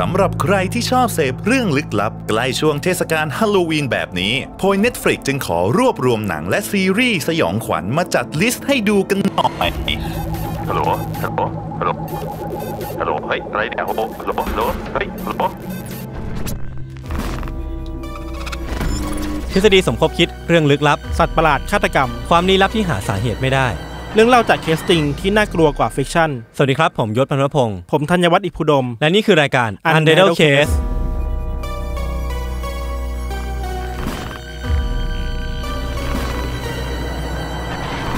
สำหรับใครที่ชอบเสพเรื่องลึกลับ ใกล้ช่วงเทศกาลฮัลโลวีนแบบนี้โพยเน็ตฟลิกจึงขอรวบรวมหนังและซีรีส์สยองขวัญมาจัดลิสต์ให้ดูกันหน่อยฮัลโหลฮัลโหลฮัลโหลฮัลโหลเฮ้ยอะไรเนี่ยฮัลโหลฮัลโหลเฮ้ยฮัลโหลทฤษฎีสมคบคิดเรื่องลึกลับสัตว์ประหลาดฆาตกรรมความลี้ลับที่หาสาเหตุไม่ได้เรื่องเล่าจากเคสติงที่น่ากลัวกว่าฟิกชั่นสวัสดีครับ ผมยศพันวพงศ์ผมธัญวัฒน์อิพุดม และนี่คือรายการ u n d e r Case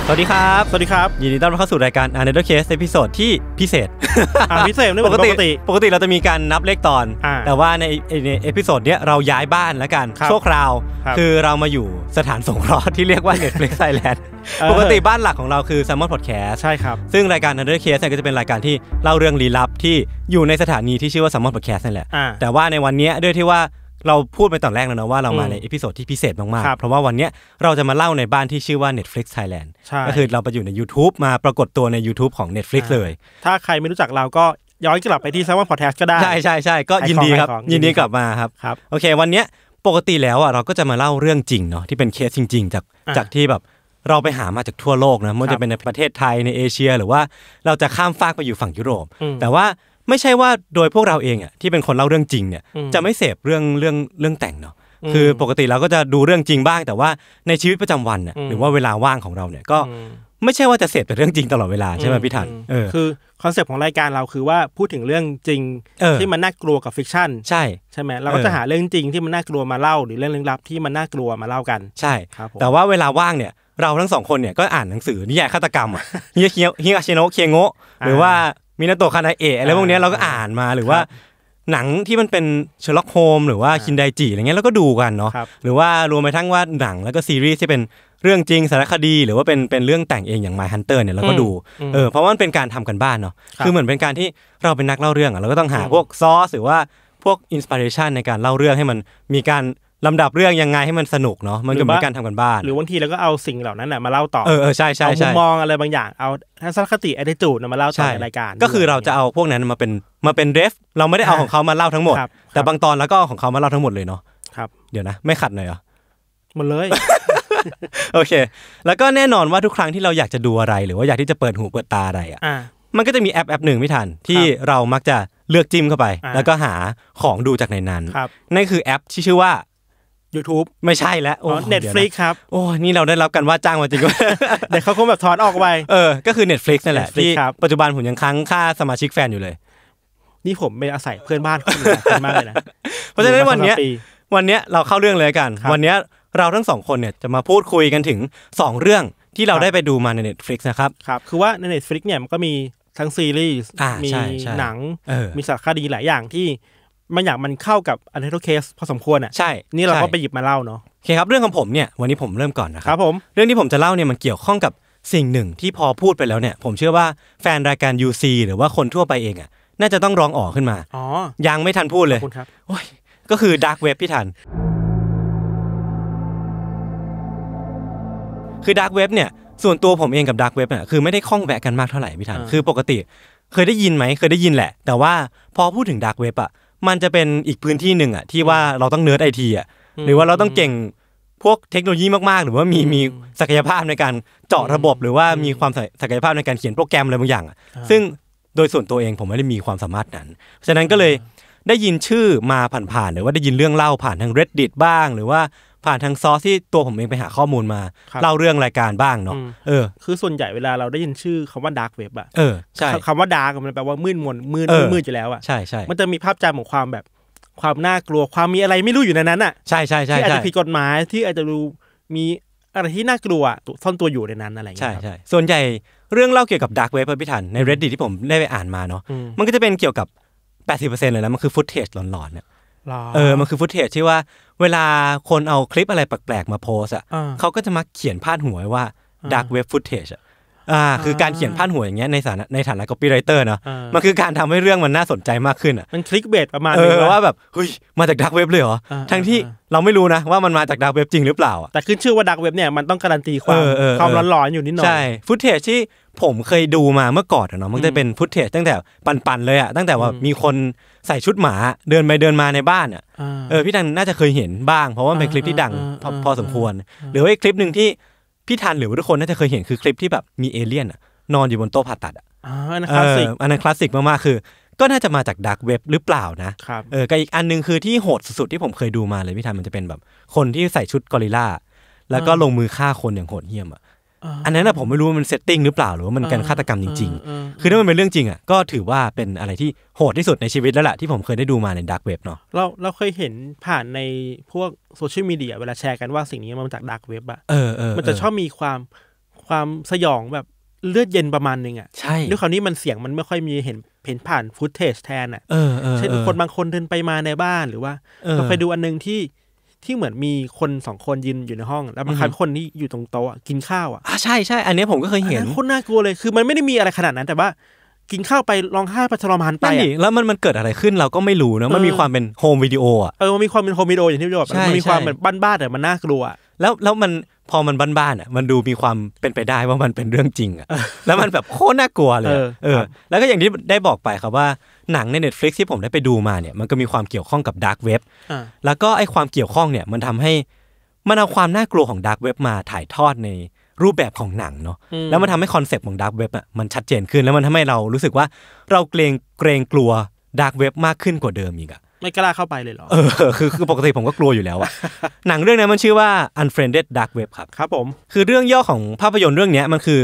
สวัสดีครับ สวัสดีครับ ยินดีต้อนรับเข้าสู่รายการ a n e d o t e Case ในพิเศษที่พิเศษพิเศษไม่ปกติปกติเราจะมีการนับเลขตอน แต่ว่าในเอพิโซดเนี้ยเราย้ายบ้านแล้วกันชั่วคราวคือเรามาอยู่สถานสงเคราะห์ที่เรียกว่า Netflix Thailand ปกติบ้านหลักของเราคือ s ซ m m o พ Podcast ใช่ครับซึ่งรายการ a n e d o t e Case ก็จะเป็นรายการที่เล่าเรื่องลี้ลับที่อยู่ในสถานีที่ชื่อว่า s ซ m m o พ Podcast นั่นแหละ แต่ว่าในวันนี้ด้วยที่ว่าเราพูดไปตอนแรกแล้วนะว่าเรามาในเอพิโซดที่พิเศษมากๆ เพราะว่าวันนี้เราจะมาเล่าในบ้านที่ชื่อว่า Netflix Thailand ก็คือเราไปอยู่ใน YouTube มาปรากฏตัวใน YouTube ของ Netflix เลย ถ้าใครไม่รู้จักเราก็ย้อนกลับไปที่ซาวน์นพอดแคสก็ได้ ใช่ใช่ใช่ก็ยินดีครับ ยินดีกลับมาครับโอเควันนี้ปกติแล้วอ่ะเราก็จะมาเล่าเรื่องจริงเนาะที่เป็นเคสจริงๆจากจากที่แบบเราไปหามาจากทั่วโลกนะไม่ว่าจะเป็นในประเทศไทยในเอเชีย หรือว่าเราจะข้ามฟากไปอยู่ฝั่งยุโรปแต่ว่าไม่ใช่ว่าโดยพวกเราเองอ่ะที่เป็นคนเล่าเรื่องจริงเนี่ยจะไม่เสพเรื่องเรื่องเรื่องแต่งเนาะคือปกติเราก็จะดูเรื่องจริงบ้าง แต่ว่าในชีวิตประจำวันเนี่ยหรือว่าเวลาว่างของเราเนี่ยก็ไม่ใช่ว่าจะเสพแต่เรื่องจริงตลอดเวลาใช่ไหมพี่ถันเออคือคอนเซปต์ของรายการเราคือว่าพูดถึงเรื่องจริง ที่มันน่ากลัวกับฟิกชั่นใช่ใช่ไหมเราก็จะหาเรื่องจริงที่มันน่ากลัวมาเล่าหรือเรื่องลึกลับที่มันน่ากลัวมาเล่ากัน ใช่ครับแต่ว่าเวลาว่างเนี่ยเราทั้งสองคนเนี่ยก็อ่านหนังสือนิยายฆาตกรรมอ่ะเฮียเฮียเฮียชโนะเคียงโงะหรือว่ามินาโตะคานาเอะ อะไรพวกนี้เราก็อ่านมาหรือว่าหนังที่มันเป็นเชลล็อกโฮมหรือว่าคินไดจิอะไรเงี้ยเราก็ดูกันเนาะหรือว่ารวมไปทั้งว่าหนังแล้วก็ซีรีส์ที่เป็นเรื่องจริงสารคดีหรือว่าเป็นเป็นเรื่องแต่งเองอย่างไมฮันเตอร์เนี่ยเราก็ดูเออเพราะว่ามันเป็นการทำกันบ้านเนาะคือเหมือนเป็นการที่เราเป็นนักเล่าเรื่องอ่ะเราก็ต้องหาพวกซอสหรือว่าพวกอินสปิเรชันในการเล่าเรื่องให้มันมีการลำดับเรื่องยังไงให้มันสนุกเนาะมันก็เหมือนการทำกันบ้าน หรือบางทีเราก็เอาสิ่งเหล่านั้นมาเล่าต่อเออใช่ใช่ใช่มุมมองอะไรบางอย่างเอาทัศนคติอ t t i t u d e มาเล่าต่อในรายการ ก็คือเราจะเอาพวกนั้นมาเป็นมาเป็นเรฟเราไม่ได้เอาของเขามาเล่าทั้งหมด แต่บางตอนแล้วก็ของเขามาเล่าทั้งหมดเลยเนาะครับเดี๋ยวนะ ไม่ขัดหน่อยเหรอหมดเลยโอเค แล้วก็แน่นอนว่าทุกครั้งที่เราอยากจะดูอะไรหรือว่าอยากที่จะเปิดหูเปิดตาอะไรอ่ะมันก็จะมีแอปแอปหนึ่งไม่ทันที่เรามักจะเลือกจิ้มเข้าไป แล้วก็หาของดูจากในนั้นนั่นคือแอปที่ชื่อว่า YouTube ไม่ใช่แล้วอเน็ตฟลิกครับโอ้นี่เราได้รับกันว่าจ้างมาจริงว่าเดี๋ยวเขาคงแบบถอนออกไป เออก็คือ Netflix นั่นแหละที่ ปัจจุบันผมยังค้างค่าสมาชิกแฟนอยู่เลย นี่ผมไม่อาศัยเพื่อนบ้านคนื่นมากเลยนะเพราะฉะนั้นวันนี้วันนี้เราเข้าเรื่องเลยกัน วันนี้เราทั้งสองคนเนี่ยจะมาพูดคุยกันถึง2เรื่องที่เราได้ไปดูมาใน Netflix นะครับครับ คือว่าใน Netflix เนี่ยมันก็มีทั้งซีรีส์มีหนังมีสารคดีหลายอย่างที่มันอยากมันเข้ากับอันเทอร์เคสพอสมควรอ่ะ ใช่ นี่เราก็ไปหยิบมาเล่าเนาะโอเคครับเรื่องของผมเนี่ย วันนี้ผมเริ่มก่อนนะครับผมเรื่องที่ผมจะเล่าเนี่ยมันเกี่ยวข้องกับสิ่งหนึ่งที่พอพูดไปแล้วเนี่ย ผมเชื่อว่าแฟนรายการ UC หรือว่าคนทั่วไปเองอ่ะน่าจะต้องร้องอ๋อขึ้นมาอ๋อยังไม่ทันพูดเลยครับโอ้ยก็คือดักเว็บพี่ทันคือดักเว็บเนี่ย ส่วนตัวผมเองกับดักเว็บเนี่ยคือไม่ได้คล้องแวะกันมากเท่าไหร่พี่ทันคือปกติ เคยได้ยินไหมเคยได้ยินแหละ แต่ว่าพอพูดถึงดักเว็บอ่ะมันจะเป็นอีกพื้นที่หนึ่งอ่ะที่ว่าเราต้องเนิร์ดไอทีอ่ะหรือว่าเราต้องเก่งพวกเทคโนโลยีมาก ๆ หรือว่ามีมีศักยภาพในการเจาะระบบ หรือว่ามีความศักยภาพในการเขียนโปรแกรมอะไรบางอย่างซึ่งโดยส่วนตัวเองผมไม่ได้มีความสามารถนั้นฉะนั้นก็เลยได้ยินชื่อมาผ่านๆ หรือว่าได้ยินเรื่องเล่าผ่านทาง reddit บ้าง หรือว่าผ่านทางซอสที่ตัวผมเองไปหาข้อมูลมาเล่าเรื่องรายการบ้างเนาะเออคือส่วนใหญ่เวลาเราได้ยินชื่อคำว่าดาร์กเว็บอะเออใช่คำว่าดาร์กมันแปลว่ามืดมนมืดมืดอยู่แล้วอะใช่ใช่มันจะมีภาพจำของความแบบความน่ากลัวความมีอะไรไม่รู้อยู่ในนั้นอะใช่ใช่ใช่ที่อาจจะผิดกฎหมายที่อาจจะดูมีอะไรที่น่ากลัวซ่อนตัวอยู่ในนั้นอะไรอย่างเงี้ยใช่ใช่ส่วนใหญ่เรื่องเล่าเกี่ยวกับดาร์กเว็บพิถันใน reddit ที่ผมได้ไปอ่านมาเนาะ มันก็จะเป็นเกี่ยวกับ 80%เลยแล้วมันคือฟุตเทจหลอนๆเนี่ยเออ มันคือฟุตเทจที่ว่าเวลาคนเอาคลิปอะไรแปลกๆมาโพสอ่ะเขาก็จะมาเขียนพาดหัวว่าดักเว็บฟุตเทจอ่ะอ่าคือการเขียนพาดหัวอย่างเงี้ยในสาะในฐานะก็ปีไรเตอร์เนาะมันคือการทำให้เรื่องมันน่าสนใจมากขึ้นอ่ะมันคลิกเบสประมาณนึงว่าแบบเฮ้ยมาจากดักเว็บเลยเหรอ ทั้งที่เราไม่รู้นะว่ามันมาจากดักเว็บจริงหรือเปล่า แต่ขึ้นชื่อว่าดักเว็บเนี่ยมันต้องการันตีความความร้อนๆอยู่นิดหน่อยใช่ฟุตเทจที่ผมเคยดูมาเมื่อก่อนเนาะมันจะเป็นฟุตเทจตั้งแต่ปันๆเลยอ่ะตั้งแต่ว่ามีคนใส่ชุดหมาเดินไปเดินมาในบ้านอ่ะเออพี่ดังน่าจะเคยเห็นบ้าง เพราะว่าเป็นคลิปที่ดังพอสมควร หรือว่าคลิปหนึ่งที่พี่ทันหรือว่าทุกคนน่าจะเคยเห็นคือคลิปที่แบบมีเอเลี่ยนนอนอยู่บนโต๊ะผ่าตัดอ่อันนั้นคลาสสิกอันนั้นคลาสสิกมาก ๆ คือ ก็น่าจะมาจากดักเว็บหรือเปล่านะเออกับอีกอันนึงคือที่โหดสุดๆ ที่ผมเคยดูมาเลยพี่ทันมันจะเป็นแบบ คนที่ใส่ชุดกอริล่า แล้วก็ลงมือฆ่าคนอย่างโหดเหี้ยมอ่ะอันนั้นอะผมไม่รู้ว่ามันเซตติ้งหรือเปล่า หรือว่ามันการฆาตกรรมจริง ๆ คือถ้ามันเป็นเรื่องจริงอะก็ถือว่าเป็นอะไรที่โหดที่สุดในชีวิตแล้วล่ะ ที่ผมเคยได้ดูมาในดาร์กเว็บเนาะ เราเราเคยเห็นผ่านในพวกโซเชียลมีเดียเวลาแชร์กันว่าสิ่งนี้มันมาจากดาร์กเว็บอะมันจะชอบมีความความสยองแบบเลือดเย็นประมาณนึงอ่ะใช่ด้วยคราวนี้มันเสียงมันไม่ค่อยมีเห็นเห็นผ่านฟุตเทจแทนอ่ะเช่นคนบางคนเดินไปมาในบ้าน หรือว่าเราไปดูอันนึงที่ที่เหมือนมีคนสองคนยืนอยู่ในห้อง แล้วมันคั้งคนที่อยู่ตรงโต๊ะกินข้าวอ่ะอ่าใช่ใช่อันนี้ผมก็เคยเห็นคนน่ากลัวเลยคือมันไม่ได้มีอะไรขนาดนั้น แต่ว่ากินข้าวไปร้องไห้ระชรมานไปนี่แล้วมันมันเกิดอะไรขึ้นเราก็ไม่รู้นะมันมีความเป็นโฮมวิดีโออ่ะเออมันมีความเป็นโฮมวิดีโออย่างที่บอกมันมีความเนบนบ้านๆแต่มันน่ากลัว แล้วแล้วมันพอมันบ้านๆอ่ะมันดูมีความเป็นไปได้ว่ามันเป็นเรื่องจริงอ่ะแล้วมันแบบโคตรน่ากลัวเลยเออแล้วก็อย่างที่ได้บอกไปครับว่าหนังใน Netflix ที่ผมได้ไปดูมาเนี่ยมันก็มีความเกี่ยวข้องกับดาร์กเว็บแล้วก็ไอความเกี่ยวข้องเนี่ยมันทำให้มันเอาความน่ากลัวของดาร์กเว็บมาถ่ายทอดในรูปแบบของหนังเนาะแล้วมันทาให้คอนเซปต์ของดาร์กเว็บอ่ะมันชัดเจนขึ้นแล้วมันทำให้เรารู้สึกว่าเราเกรงเกรงกลัวดาร์กเว็บมากขึ้นกว่าเดิมอีกอะไม่กล้าเข้าไปเลยเหรอเออคือ คือปกติผม ก็ กลัว อยู่แล้วอะหนังเรื่อง นี้ มันชื่อว่า Unfriended Dark Web ครับ ครับผม คือเรื่องย่อของภาพยนตร์เรื่องนี้มันคือ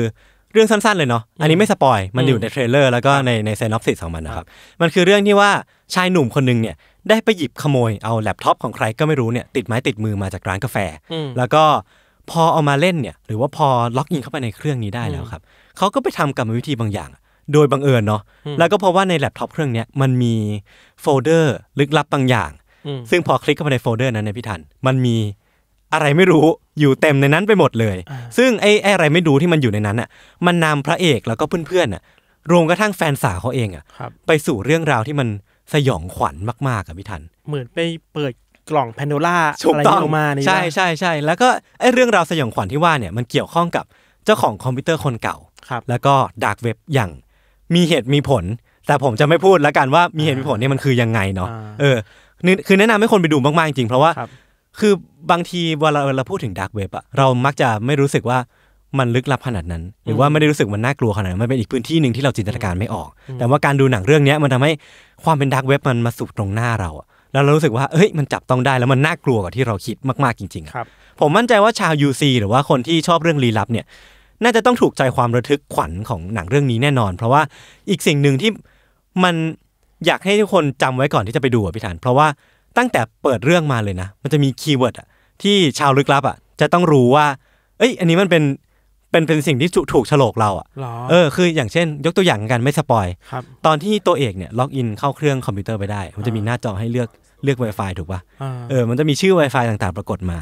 เรื่องสั้นๆ เลยเนาะ อันนี้ไม่สปอย มันอยู่ใน เทรลเลอร์ แล้วก็ใน ในเซนอปซิสของมันนะครับ มันคือเรื่อง ที่ว่าชายหนุ่ม คนหนึ่งเนี่ย ได้ ไป หยิบขโมย เอา แล็ปท็อป ของใครก็ไม่รู้ เนี่ย ติด ไม้ ติด มือ มา จาก ร้าน กาแฟ แล้วก็ พอ เอามาเล่น เนี่ย หรือว่าพอล็อกอินเข้าไปในเครื่องนี้ได้แล้วครับเขาก็ไปทำกรรมวิธีบางอย่างโดยบังเอิญเนาะ แล้วก็เพราะว่าในแล็ปท็อปเครื่องนี้มันมีโฟลเดอร์ลึกลับบางอย่าง ซึ่งพอคลิกเข้าไปในโฟลเดอร์นั้นในพี่ทัน มันมีอะไรไม่รู้อยู่เต็มในนั้นไปหมดเลย ซึ่งไอ้อะไรไม่รู้ที่มันอยู่ในนั้นอ่ะ มันนำพระเอกแล้วก็เพื่อนๆอ่ะ รวมกระทั่งแฟนสาวเขาเองอ่ะ ไปสู่เรื่องราวที่มันสยองขวัญมากๆอ่ะพี่ทัน เหมือนไปเปิดกล่องแพนโดล่าอะไรออกมาใช่ใช่ใช่ แล้วก็ไอ้เรื่องราวสยองขวัญที่ว่าเนี่ยมันเกี่ยวข้องกับเจ้าของคอมพิวเตอร์คนเก่า แล้วก็ดาร์กเว็บอย่างมีเหตุมีผลแต่ผมจะไม่พูดแล้วกันว่ามีเหตุมีผลเนี่ยมันคือยังไงเนาะเออ คือแนะนำให้คนไปดูมากๆจริงเพราะว่าคือบางทีเวลาเราพูดถึงดักเว็บอะเรามักจะไม่รู้สึกว่ามันลึกลับขนาดนั้น หรือว่าไม่ได้รู้สึกมันน่ากลัวขนาดนั้นมันเป็นอีกพื้นที่หนึ่งที่เราจินตนาการไม่ออก แต่ว่าการดูหนังเรื่องนี้มันทำให้ความเป็นดักเว็บมันมาสู่ตรงหน้าเราแล้วเรารู้สึกว่า เอ้ยมันจับต้องได้แล้วมันน่ากลัวกว่าที่เราคิดมากๆจริงๆครับผมมั่นใจว่าชาว UC หรือว่าคนที่ชอบเรื่องลี้ลับเนี่ยน่าจะต้องถูกใจความระทึกขวัญของหนังเรื่องนี้แน่นอน เพราะว่าอีกสิ่งหนึ่งที่มันอยากให้ทุกคนจำไว้ก่อนที่จะไปดูพี่ฐาน เพราะว่าตั้งแต่เปิดเรื่องมาเลยนะมันจะมีคีย์เวิร์ดอะที่ชาวลึกลับอ่ะจะต้องรู้ว่าเอ้ยอันนี้มันเป็นเป็นเป็นสิ่งที่ถูกฉลกเราอ่ะเออคืออย่างเช่น ยกตัวอย่างกันไม่สปอยตอนที่ตัวเอกเนี่ยล็อกอินเข้าเครื่องคอมพิวเตอร์ไปได้ มันจะมีหน้าจอให้เลือกเลือก Wi-Fi ถูกป่ะเออมันจะมีชื่อ Wi-Fi ต่างๆปรากฏมา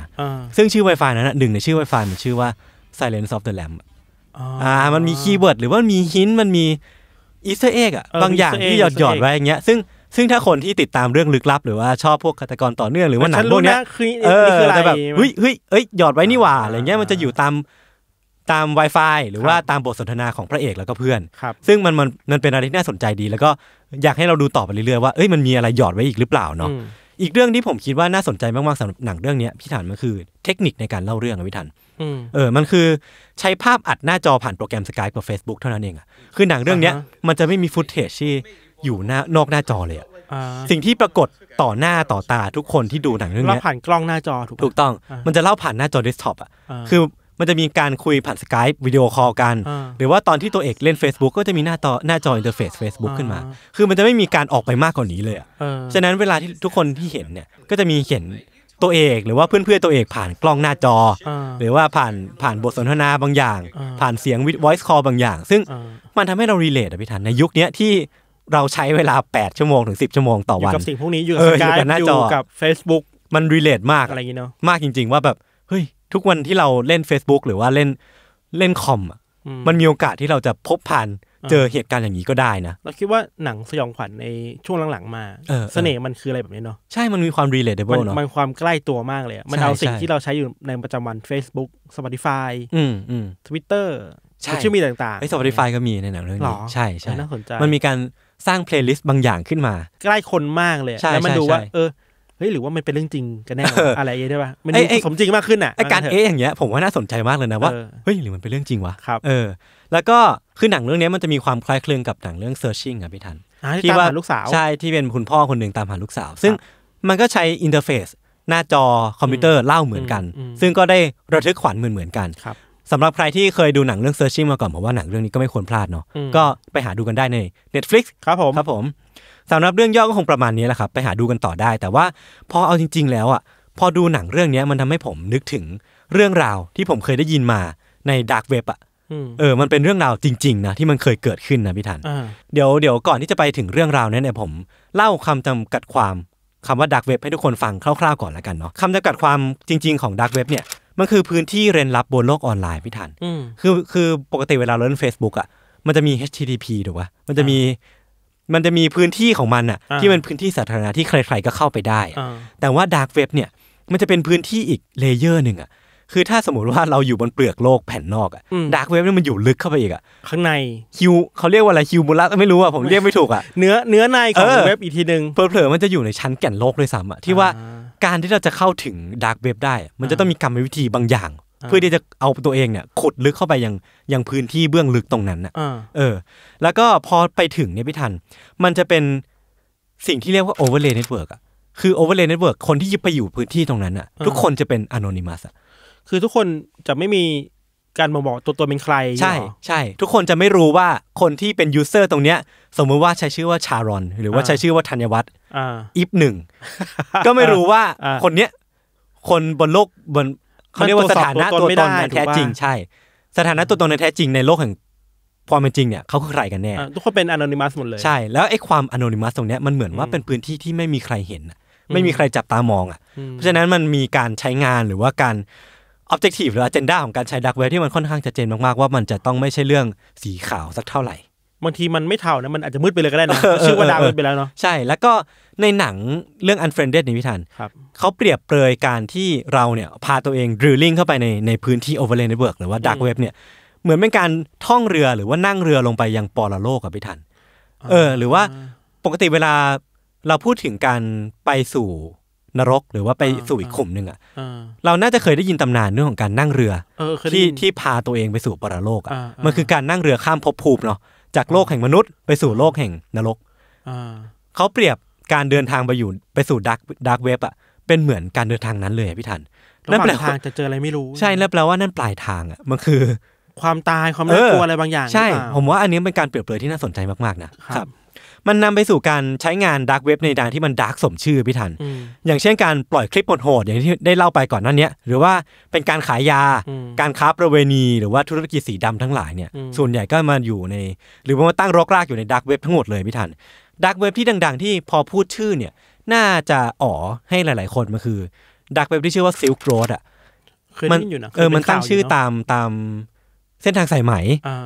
ซึ่งชื่อ Wi-Fi นั้นหนึ่งในชื่อ Wi-Fi มันชื่อว่า Silence of the Lamb อ่ามันมีคีย์เวิร์ดหรือว่ามีฮินมันมีอีสเตอร์เอ็กอะบางอย่างที่หยอดหยอดไว้อย่างเงี้ย ซึ่งซึ่งถ้าคนที่ติดตามเรื่องลึกลับ หรือว่าชอบพวกฆาตกรต่อเนื่องหรือว่าหนังพวกเนี้ยเออแต่แบบเฮ้ยเฮ้ยเ้ยหยอดไว้นี่หว่าอะไรเงี้ยมันจะอยู่ตาม ตาม Wi-Fi หรือว่าตามบทสนทนาของพระเอกแล้วก็เพื่อน ซึ่งมันมันมันเป็นอะไรที่น่าสนใจดี แล้วก็อยากให้เราดูต่อไปเรื่อยๆว่าเอ้ยมันมีอะไรหยอดไว้อีกหรือเปล่าเนาะอีกเรื่องที่ผมคิดว่าน่าสนใจมากๆสำหรับหนังเรื่องนี้พี่ถันมันคือเทคนิคในการเล่าเรื่องพี่ถันเออมันคือใช้ภาพอัดหน้าจอผ่านโปรแกรมสกายกับ Facebook เท่านั้นเองอะคือหนังเรื่องเนี้ยมันจะไม่มีฟุตเทจที่อยู่หน้านอกหน้าจอเลยอะสิ่งที่ปรากฏต่อหน้าต่อตาทุกคนที่ดูหนังเรื่องนี้เล่าผ่านกล้องหน้าจอถูกถูกต้อง มันจะเล่าผ่านหน้าจอเดสก์ท็อปอะคือมันจะมีการคุยผ่านสกายวิดีโอคอลกันหรือว่าตอนที่ตัวเอกเล่น Facebook ก็จะมีหน้าต่อหน้าจออินเทอร์เฟซ Facebook ขึ้นมา คือมันจะไม่มีการออกไปมากกว่านี้เลยอ่ะฉะนั้นเวลาที่ทุกคนที่เห็นเนี่ยก็จะมีเห็นตัวเอก หรือว่าเพื่อนๆ ตัวเอกผ่านกล้องหน้าจอ หรือว่าผ่านผ่านบทสนทนาบางอย่าง ผ่านเสียงวิดไว i ์คอลบางอย่าง ซึ่งมันทำให้เรารีเลทอะพี่ทันในยุคนี้ที่เราใช้เวลา 8 ชั่วโมงถึง 10 ชั่วโมงต่อวัน อยู่กับสิ่งพวกนี้ อยู่กับกาจอยู่กับ Facebook มันรีเลทมากอะไรอย่างเนาะมากจริงๆ ว่าแบบ เฮ้ย ทุกวันที่เราเล่น Facebook หรือว่าเล่นเล่นคอมมันมีโอกาสที่เราจะพบผ่านเจอเหตุการณ์อย่างนี้ก็ได้นะเราคิดว่าหนังสยองขวัญในช่วงหลังๆมา เสน่ห์มันคืออะไรแบบนี้เนาะใช่มันมีความ relatable เนาะมันความใกล้ตัวมากเลย มันเอาสิ่งที่เราใช้อยู่ในประจำวัน Facebook Spotify อืมอืมทวิตเตอร์ชชื่อมีต่างๆไอ้ Spotify ก็มีในหนังเรื่องนี้ ใช่ใช่น่าสนใจมันมีการสร้างเพลย์ลิสต์บางอย่างขึ้นมา ใกล้คนมากเลย แล้วมันดูว่า เออเฮ้ยหรือว่ามันเป็นเรื่องจริงกันแน่อะไรยงเงี้ยได้ป่ะมันสมจริงมากขึ้นอ่ะไอการเอ๊อย่างเงี้ย ผมว่าน่าสนใจมากเลยนะว่าเฮ้ย หรือมันเป็นเรื่องจริงวะครับเออ แล้วก็คือหนังเรื่องนี้มันจะมีความคล้ายคลึงกับหนังเรื่อง searching อ่ะพี่ทันที่ว่าลูกสาวใช่ที่เป็นคุณพ่อคนหนึ่งตามหาลูกสาวซึ่งมันก็ใช้อินเทอร์เฟซหน้าจอคอมพิวเตอร์เล่าเหมือนกัน ซึ่งก็ได้ระทึกขวัญเหมือนเหมือนกันสำหรับใครที่เคยดูหนังเรื่อง searching มาก่อนผมว่าหนังเรื่องนี้ก็ไม่ควรพลาดเนาะก็ไปหาดูกันได้ใน Netflix ครับผมครับผมสำหรับเรื่องย่อก็คงประมาณนี้แหละครับไปหาดูกันต่อได้ แต่ว่าพอเอาจริง ๆแล้วอ่ะพอดูหนังเรื่องนี้มันทำให้ผมนึกถึงเรื่องราวที่ผมเคยได้ยินมาในดาร์กเว็บอ่ะเออมันเป็นเรื่องราวจริง ๆนะที่มันเคยเกิดขึ้นนะพี่ทันเดี๋ยวเดี๋ยวก่อนที่จะไปถึงเรื่องราวนี้เนี่ยผม เล่าคำจำกัดความคำว่าดาร์กเว็บให้ทุกคนฟังคร่าวๆก่อนแล้วกันเนาะคำจำกัดความจริง ๆของดาร์กเว็บเนี่ยมันคือพื้นที่เร้นลับบนโลกออนไลน์พี่ทันคือคือปกติเวลาเราเล่น Facebook อ่ะมันจะมี HTTP ถูกปะมันจะมีมันจะมีพื้นที่ของมันอะที่มันพื้นที่สาธารณะที่ใครๆ ก็เข้าไปได้ แต่ว่าดาร์กเว็บเนี่ย มันจะเป็นพื้นที่อีกเลเยอร์หนึ่งอะคือถ้าสมมติว่าเราอยู่บนเปลือกโลกแผ่นนอกอะดาร์กเว็บนี่มันอยู่ลึกเข้าไปอีกอะข้างในฮิวเขาเรียกว่า อะไรฮิวมูลัสไม่รู้อะผมเรียกไม่ถูกอะเนื้อเนื้อในของเว็บอีกทีหนึ่งเผลอๆมันจะอยู่ในชั้นแก่นโลกเลยซ้ำอะที่ว่าการที่เราจะเข้าถึงดาร์กเว็บได้มันจะต้องมีกรรมวิธีบางอย่างเพื่อที่จะเอาตัวเองเนี่ยขุดลึกเข้าไปยังยังพื้นที่เบื้องลึกตรงนั้นอ่ะเออ แล้วก็พอไปถึงเนี่ยพี่ทัน มันจะเป็นสิ่งที่เรียกว่าโอเวอร์เลย์เน็ตเวิร์กอ่ะคือโอเวอร์เลย์เน็ตเวิร์กคนที่ไปอยู่พื้นที่ตรงนั้นอ่ะ ทุกคนจะเป็นอนอนิมัสอ่ะคือทุกคนจะไม่มีการมาบอกตัวตัวเป็นใครใช่ใช่ ทุกคนจะไม่รู้ว่าคนที่เป็นยูเซอร์ตรงเนี้ย สมมุติว่าใช้ชื่อว่าชารอน หรือว่าใช้ชื่อว่าธัญวัฒน์อีฟหนึ่งก็ไม่รู้ว่า คนเนี้ยคนบนโลกบนเขาเรียกว่าสถานะตัวตนในแท้จริง ใช่ สถานะตัวตนในแท้จริงในโลกแห่งความเป็นจริงเนี่ยเขาคือใครกันแน่ ทุกคนเป็นอนอนิมัสหมดเลย ใช่แล้วไอ้ความอนอนิมัสตรงเนี้ยมันเหมือนว่าเป็นพื้นที่ที่ไม่มีใครเห็นไม่มีใครจับตามองอ่ะเพราะฉะนั้นมันมีการใช้งานหรือว่าการออบเจกตีฟหรืออเจนดาของการใช้ดักเวทที่มันค่อนข้างจะเจนมากๆว่ามันจะต้องไม่ใช่เรื่องสีขาวสักเท่าไหร่บางทีมันไม่เท่านะมันอาจจะมืดไปเลยก็ได้นะชื่อว่าดาวมืดไปแล้วเนาะใช่แล้วก็ในหนังเรื่อง Unfriended ในพิธันเขาเปรียบเปรยการที่เราเนี่ย พาตัวเอง ดริลลิ่งเข้าไปในในพื้นที่ Overlay Network หรือว่าดักเว็บเนี่ยเหมือนเป็นการท่องเรือหรือว่านั่งเรือลงไปยังปอลโลกกับพิธัน เออ หรือว่าปกติเวลาเราพูดถึงการไปสู่นรกหรือว่าไปสู่อีกขุมหนึ่งอ่ะเราน่าจะเคยได้ยินตำนานเรื่องของการนั่งเรือที่ที่พาตัวเองไปสู่ปอรโลกอ่ะมันคือการนั่งเรือข้ามภพภูมิเนาะจากโลกแห่งมนุษย์ไปสู่โลกแห่งนรก เขาเปรียบการเดินทางไปอยู่ไปสู่ดักดักเว็บอ่ะเป็นเหมือนการเดินทางนั้นเลยพี่ทันนั่นแปลว่าจะเจออะไรไม่รู้ ใช่แล้วแปลว่านั่นปลายทางอ่ะมันคือ ความตาย ความน่ากลัวอะไรบางอย่าง ใช่ ผมว่าอันนี้เป็นการเปรียบเปรยที่น่าสนใจมากๆนะครับมันนำไปสู่การใช้งานดักเว็บในดานที่มันดักสมชื่อพี่ทัน อย่างเช่นการปล่อยคลิปโหดๆอย่างที่ได้เล่าไปก่อนนั้นเนี้ยหรือว่าเป็นการขายยาการค้าประเวณีหรือว่าธุรกิจสีดำทั้งหลายเนี่ย ส่วนใหญ่ก็มาอยู่ในหรือว่าตั้งรกรากอยู่ในดักเว็บทั้งหมดเลยพี่ทันดักเว็บที่ดังๆ ที่พอพูดชื่อเนี่ย น่าจะอ๋อให้หลาย ๆ คนมันคือดักเว็บที่ชื่อว่าซิลโกรดอ่ะมันเออมันตั้งชื่อตามตาม เส้นทางสายไหม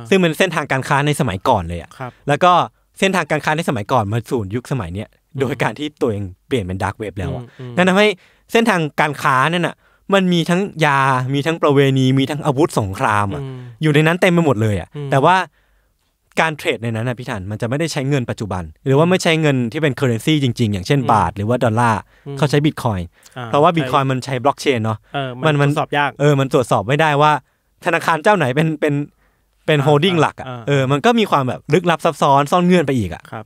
ซึ่งเป็นเส้นทางการค้าในสมัยก่อนเลยอ่ะแล้วก็เส้นทางการค้าในสมัยก่อนมาสู่ยุคสมัยเนี้ย โดยการที่ตัวเองเปลี่ยนเป็นดาร์กเว็บแล้วนั่นทำให้เส้นทางการค้านั่นอ่ะมันมีทั้งยา มีทั้งประเวณี มีทั้งอาวุธสงครามอ่ะอยู่ในนั้นเต็มไปหมดเลยอ่ะแต่ว่าการเทรดในนั้นนะพี่ทันมันจะไม่ได้ใช้เงินปัจจุบัน หรือว่าไม่ใช้เงินที่เป็นเคอร์เรนซีจริงๆ อย่างเช่น บาท หรือว่าดอลลาร์เขาใช้บิตคอยน์เพราะว่าบิตคอยน์มันใช้บล็อกเชนเนาะมันมันสอบยากเออ มันตรวจสอบไม่ได้ว่า ธนาคารเจ้าไหนเป็นเป็นเป็นโฮดดิ้งหลักอ่ะเออมันก็มีความแบบลึกลับซับซ้อน ซ่อนเงื่อนไปอีกอ่ะครับ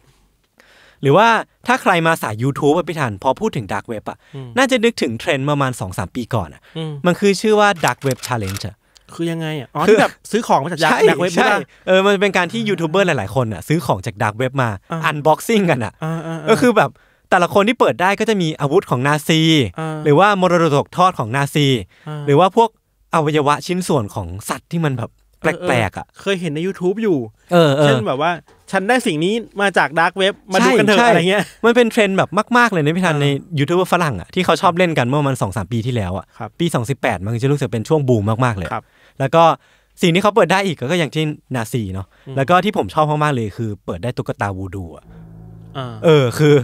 หรือว่าถ้าใครมาสาย YouTube ไปทันพอพูดถึงดักเว็บอ่ะน่าจะนึกถึงเทรนด์ประมาณสสองามปีก่อนอ่ะมันคือชื่อว่าดักเว็บชาเลนจ์อ่ะคือยังไงอ่ะอ๋อที่แบบซื้อของมาจากดักเว็บใช่เออมันเป็นการที่ยูทูบเบอร์หลาย ๆ คนอ่ะซื้อของจากดักเว็บมา อันบ็อกซิ่งกันอ่ะก็คือแบบแต่ละคนที่เปิดได้ก็จะมีอาวุธของนาซีหรือว่ามรดกทอดของนาซีหรือว่าพวกอวัยวะชิ้นส่วนของสัตว์ที่มันแบบแปลกๆอ่ะ เคยเห็นใน YouTube อยู่ เช่นแบบว่า ฉันได้สิ่งนี้มาจากดาร์กเว็บมาดูกันเถอะอะไรเงี้ย มันเป็นเทรนด์แบบมากๆเลยนะพี่ทันในยูทูบเบอร์ฝรั่งอ่ะ ที่เขาชอบเล่นกันเมื่อมันสองสามปีที่แล้วอ่ะปีสสองิบแปดมันจะรู้สึกเป็นช่วงบูมมาก ๆ เลย แล้วก็สิ่งที่เขาเปิดได้อีกก็อย่างที่นาซีเนาะ แล้วก็ที่ผมชอบมากๆเลย คือ เปิดได้ตุ๊กตาวูดูอ่ะเออ คือ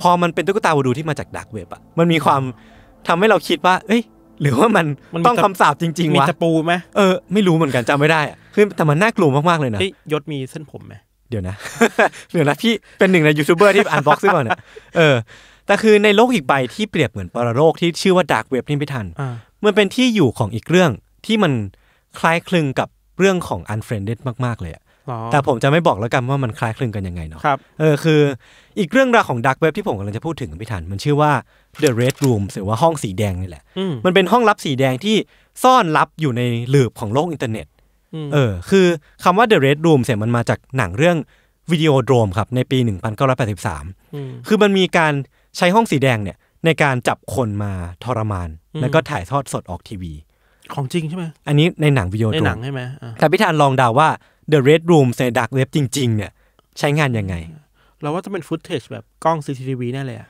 พอมันเป็นตุ๊กตาวูดูที่มาจากดักเว็บอ่ะมันมีความทำให้เราคิดว่า เอ้ยหรือว่ามันต้องคำสาบจริงๆวะมีตะปูไหมเออ ไม่รู้เหมือนกันจำไม่ได้อะคือแต่มันน่ากลัวมากๆเลยนะยศมีเส้นผมไหมเดี๋ยวนะเดี๋ยวนะพี่เป็นหนึ่งในยูทูบเบอร์ที่อ่านบล็อกซึ่งก่อนเนี่ยเออแต่คือในโลกอีกใบที่เปรียบเหมือนปรโลกที่ชื่อว่าดาร์กเว็บนี่ไม่ทันมันเป็นที่อยู่ของอีกเรื่องที่มันคล้ายคลึงกับเรื่องของอันเฟรนเด d มากๆเลยแต่ผมจะไม่บอกแล้วกันว่ามันคล้ายคลึงกันยังไงเนาะเออคืออีกเรื่องราวของดักเว็บที่ผมกำลังจะพูดถึงพี่ถันมันชื่อว่า The Red Room หรือว่าห้องสีแดงนี่แหละ มันเป็นห้องลับสีแดงที่ซ่อนลับอยู่ในหลืบของโลกอินเทอร์เน็ตเออ คือคำว่า The Red Room เสียมันมาจากหนังเรื่องวิดีโอโดรมครับในปี 1983 คือมันมีการใช้ห้องสีแดงเนี่ยในการจับคนมาทรมาน แล้วก็ถ่ายทอดสดออกทีวีของจริงใช่ไหม อันนี้ในหนังวิดีโอในหนังใช่ไหมรับพิธานลองเดาว่า The Red Room ในดักเล็บจริงๆเนี่ย ใช้งานยังไง เราว่าจะเป็นฟุตเทจแบบกล้อง CCTV แน่เลยอะ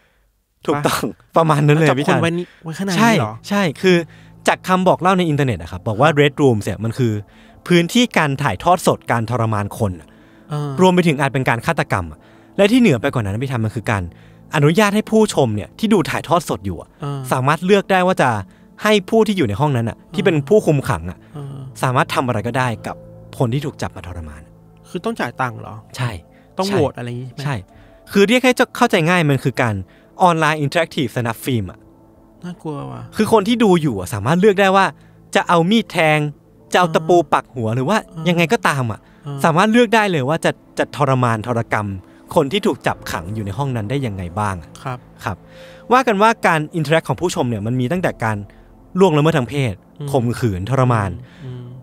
ถูกต้องประมาณนั้นเลยพิธานไว้ขนาดนี้หรอ ใช่ คือ จากคำบอกเล่าในอินเทอร์เน็ตนะครับ บอกว่า Red Room เนี่ยมันคือ พื้นที่การถ่ายทอดสดการทรมานคน รวมไปถึงอาจเป็นการฆาตกรรม และที่เหนือไปกว่านั้นพิธานมันคือการอนุญาตให้ผู้ชมเนี่ยที่ดูถ่ายทอดสดอยู่สามารถเลือกได้ว่าจะให้ผู้ที่อยู่ในห้องนั้นอ่ะที่เป็นผู้คุมขังอ่ะสามารถทำอะไรก็ได้กับคนที่ถูกจับมาทรมานคือต้องจ่ายตังค์เหรอ ใช่ ต้องโหวตอะไรอย่างนี้ ใช่ คือเรียกให้เข้าใจง่ายมันคือการออนไลน์อินเทอร์แอคทีฟสนับฟิล์มอ่ะน่ากลัวว่ะคือคนที่ดูอยู่อ่ะสามารถเลือกได้ว่าจะเอามีดแทง จะเอาตะปูปักหัวหรือว่ายังไงก็ตามอ่ะสามารถเลือกได้เลยว่าจะจะทรมานทรกรรม คนที่ถูกจับขังอยู่ในห้องนั้นได้ยังไงบ้างครับครับว่ากันว่าการอินเทอร์แอคของผู้ชมเนี่ยมันมีตั้งแต่การล่วงละเมิดทางเพศข่มขืนทรมาน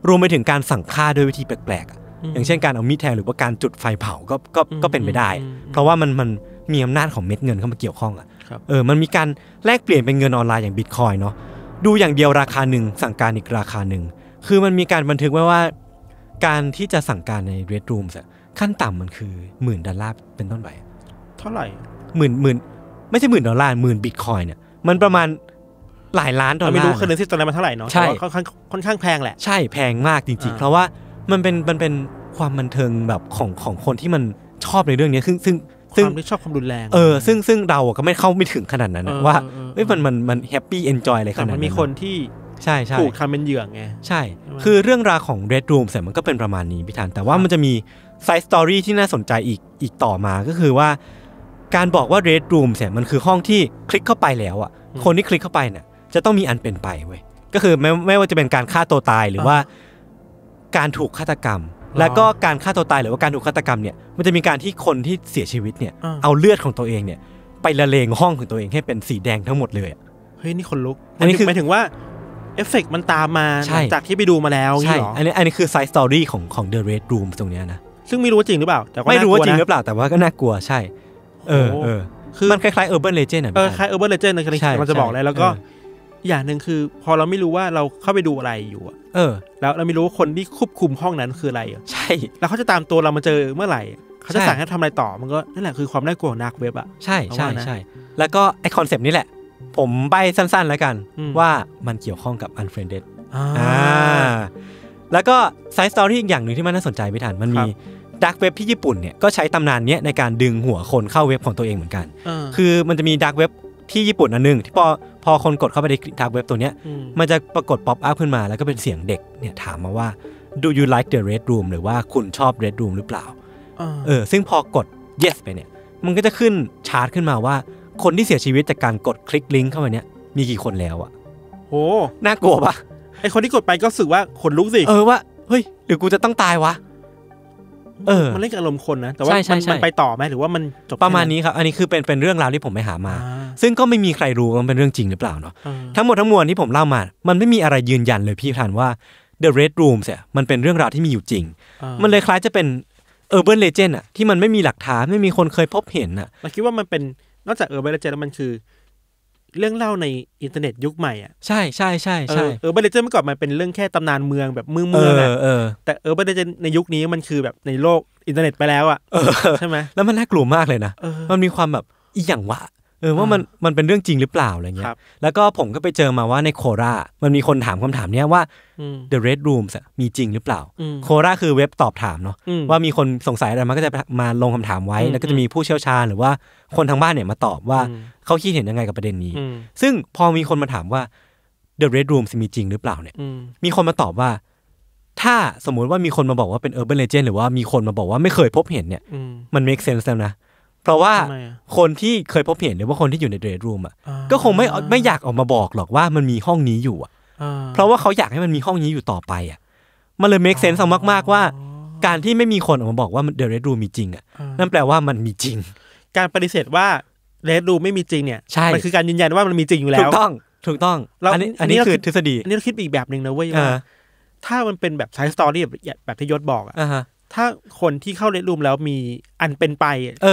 รวมไปถึงการสั่งฆ่าด้วยวิธีแปลกๆ อย่างเช่นการเอามีดแทง หรือว่าการจุดไฟเผาก็ก็ก็เป็นไปได้ เพราะว่ามันมันมีอำนาจของเม็ดเงินเข้ามาเกี่ยวข้องอ่ะเออมันมีการแลกเปลี่ยนเป็นเงินออนไลน์อย่างบิตคอยเนาะดูอย่างเดียวราคาหนึ่งสั่งการอีกราคาหนึ่ง คือมันมีการบันทึกไว้ว่า การที่จะสั่งการในเรดรูมส์ขั้นต่ำมันคือหมื่นดอลลาร์เป็นต้นไปเท่าไหร่หมื่นหมื่นไม่ใช่หมื่นดอลลาร์หมื่นบิตคอยเนี่ยมันประมาณหลายล้านดอลลาร์ไม่รู้คืนที่ตอนนั้นมันเท่าไหร่เนาะใช่ค่อนข้างค่อนข้างแพงแหละใช่แพงมากจริง ๆเพราะว่ามันเป็นมันเป็นความบันเทิงแบบของของคนที่มันชอบในเรื่องนี้ซึ่งซึ่งซึ่ง่ชอบความรุนแรงเออซึ่งซึ่งเราก็ไม่เข้าไม่ถึงขนาดนั้นว่าเอ้ยมันมันมันแฮปปี้เอนจอยอะไรขนาดนั้นมันมีคนที่ใช่ใช่ถูกทำเป็นเหยื่อไงใช่ คือเรื่องราวของเรดรูมเสร่จมันก็เป็นประมาณนี้พี่ธันแต่ว่ามันจะมีไซส์สตอรี่ที่น่าสนใจอีกอีกต่อมาก็คือว่าการบอกว่าเรดรูมเสร่จมันคือห้องที่คลิกเข้าไปแล้วอ่ะคนที่คลิกเข้าไปเนี่ยจะต้องมีอันเป็นไปเว้ยก็คือไม่ไม่ว่าจะเป็นการฆ่าตัวตายหรือว่าการถูกฆาตกรรม แล้วก็การฆ่าตัวตายหรือว่าการถูกฆาตกรรมเนี่ยมันจะมีการที่คนที่เสียชีวิตเนี่ยเอาเลือดของตัวเองเนี่ย ไปละเลงห้องของตัวเองให้เป็นสีแดงทั้งหมดเลยเฮ้ย นี่คนลุกอันนี้คือหมายถึงว่า เอฟเฟกมันตามมาจากที่ไปดูมาแล้ว ใช่อันนี้อันนี้คือไซส์สตอรี่ของของเดอะเรดรูมตรงเนี้ยนะซึ่งไม่รู้จริงหรือเปล่า แต่ก็ไม่รู้ว่าจริงหรือเปล่าแต่ว่าก็น่ากลัวใช่เออเออคือมันคล้ายๆเออร์เบิร์นเลเจนด์อ่ะเออคล้ายเออร์เบิร์นเลเจนด์เลคือมรนจะบอกเลยแล้วก็อย่างหนึ่งคือพอเราไม่รู้ว่าเราเข้าไปดูอะไรอยู่เออแล้วเราไม่รู้ว่าคนที่ควบคุมห้องนั้นคืออะไรใช่ แล้วเขาจะตามตัวเรามาเจอเมื่อไหร่ เขาจะสั่งให้ทำอะไรต่อ มันก็นั่นแหละคือความน่ากลัวของนักเว็บอ่ะใช่ใช่ใช่ แล้วก็ไอคอนเซปต์นี้แหละ ผมใบสั้นๆ แล้วกัน ว่ามันเกี่ยวข้องกับ unfriended อ่าแล้วก็ side สตอรี่อีกอย่างหนึ่งที่มันน่าสนใจไม่ทันมันมีดักเว็บที่ญี่ปุ่นเนี่ยก็ใช้ตำนานนี้ในการดึงหัวคนเข้าเว็บของตัวเองเหมือนกันคือมันจะมีดักเว็บที่ญี่ปุ่นอันหนึ่ง ที่พอพอคนกดเข้าไปในทางเว็บตัวเนี้ย มันจะปรากฏป๊อปอัพขึ้นมาแล้วก็เป็นเสียงเด็กเนี่ยถามมาว่า do you like the red room หรือว่าคุณชอบ red room หรือเปล่าเออซึ่งพอกด yes ไปเนี่ย มันก็จะขึ้นชาร์ตขึ้นมาว่า คนที่เสียชีวิตจากการกดคลิกลิงก์เข้าไปเนี่ย มีกี่คนแล้วอะโอ้น่ากลัวปะไอคนที่กดไปก็สึกว่าขนลุกสิเออว่าเฮ้ยหรือกูจะต้องตายวะเออมันเล่นกับอารมณ์คนนะ แต่ว่า มันไปต่อไหมหรือว่ามันจบประมาณนี้ครับ อันนี้คือเป็นเป็นเรื่องราวที่ผมไปหามา ซึ่งก็ไม่มีใครรู้ว่ามันเป็นเรื่องจริงหรือเปล่าเนาะทั้งหมดทั้งมวลที่ผมเล่ามา มันไม่มีอะไรยืนยันเลยพี่ทานว่า The Red Room เสี่ยมันเป็นเรื่องราวที่มีอยู่จริง มันเลยคล้ายจะเป็น Urban Legend อะที่มันไม่มีหลักฐานไม่มีคนเคยพบเห็นอะเราคิดว่ามันเป็นนอกจาก Urban Legend แล้วมันคือเรื่องเล่าในอินเทอร์เน็ตยุคใหม่อ่ะใช่ใช่ใช่ใช่เออเบอร์เลเจ์เมื่อก่อนมันเป็นเรื่องแค่ตำนานเมืองแบบเมืองเมืองอะแต่เออเบอร์เลเจ์ในยุคนี้มันคือแบบในโลก อินเทอร์เน็ตไปแล้วอ่ะใช่ไหมแล้วมันน่ากลัวมากเลยนะ มันมีความแบบอีหยังวะเออว่ามันมันเป็นเรื่องจริงหรือเปล่าอะไรเงี้ย แล้วก็ผมก็ไปเจอมาว่าในโครา มันมีคนถามคำถามเนี้ยว่า The Red Rooms มีจริงหรือเปล่า โคราคือเว็บตอบถามเนาะว่ามีคนสงสัยอะไรมันก็จะมาลงคำถามไว้แล้วก็จะมีผู้เชี่ยวชาญ หรือว่าคนทางบ้านเนี่ยมาตอบว่าเขาคิดเห็นยังไงกับประเด็นนี้ ซึ่งพอมีคนมาถามว่า The Red Rooms มีจริงหรือเปล่าเนี่ย มีคนมาตอบว่า ถ้าสมมุติว่ามีคนมาบอกว่าเป็น urban legend หรือว่ามีคนมาบอกว่าไม่เคยพบเห็นเนี่ย มัน make sense แล้วนะเพราะว่าคนที่เคยพบเห็นหรือว่าคนที่อยู่ในเดรสรูมอ่ะก็คงไม่ไม่อยากออกมาบอกหรอกว่ามันมีห้องนี้อยู่อ่ะเพราะว่าเขาอยากให้มันมีห้องนี้อยู่ต่อไปอ่ะ มันเลยเมคเซนส์มากๆว่า การที่ไม่มีคนออกมาบอกว่าเดรสรูมมีจริงอ่ะนั่นแปลว่ามันมีจริง การปฏิเสธว่าเดรสรูมไม่มีจริงเนี่ยใช่มันคือการยืนยันว่ามันมีจริงอยู่แล้วถูกต้องถูกต้องอันนี้อันนี้คือทฤษฎีอันนี้เราคิดอีกแบบหนึ่งนะเว้ยว่าถ้ามันเป็นแบบไซส์สตอรี่แบบที่ยศบอกอ่ะถ้าคนที่เข้าเรดรูมแล้วมีอันเป็นไป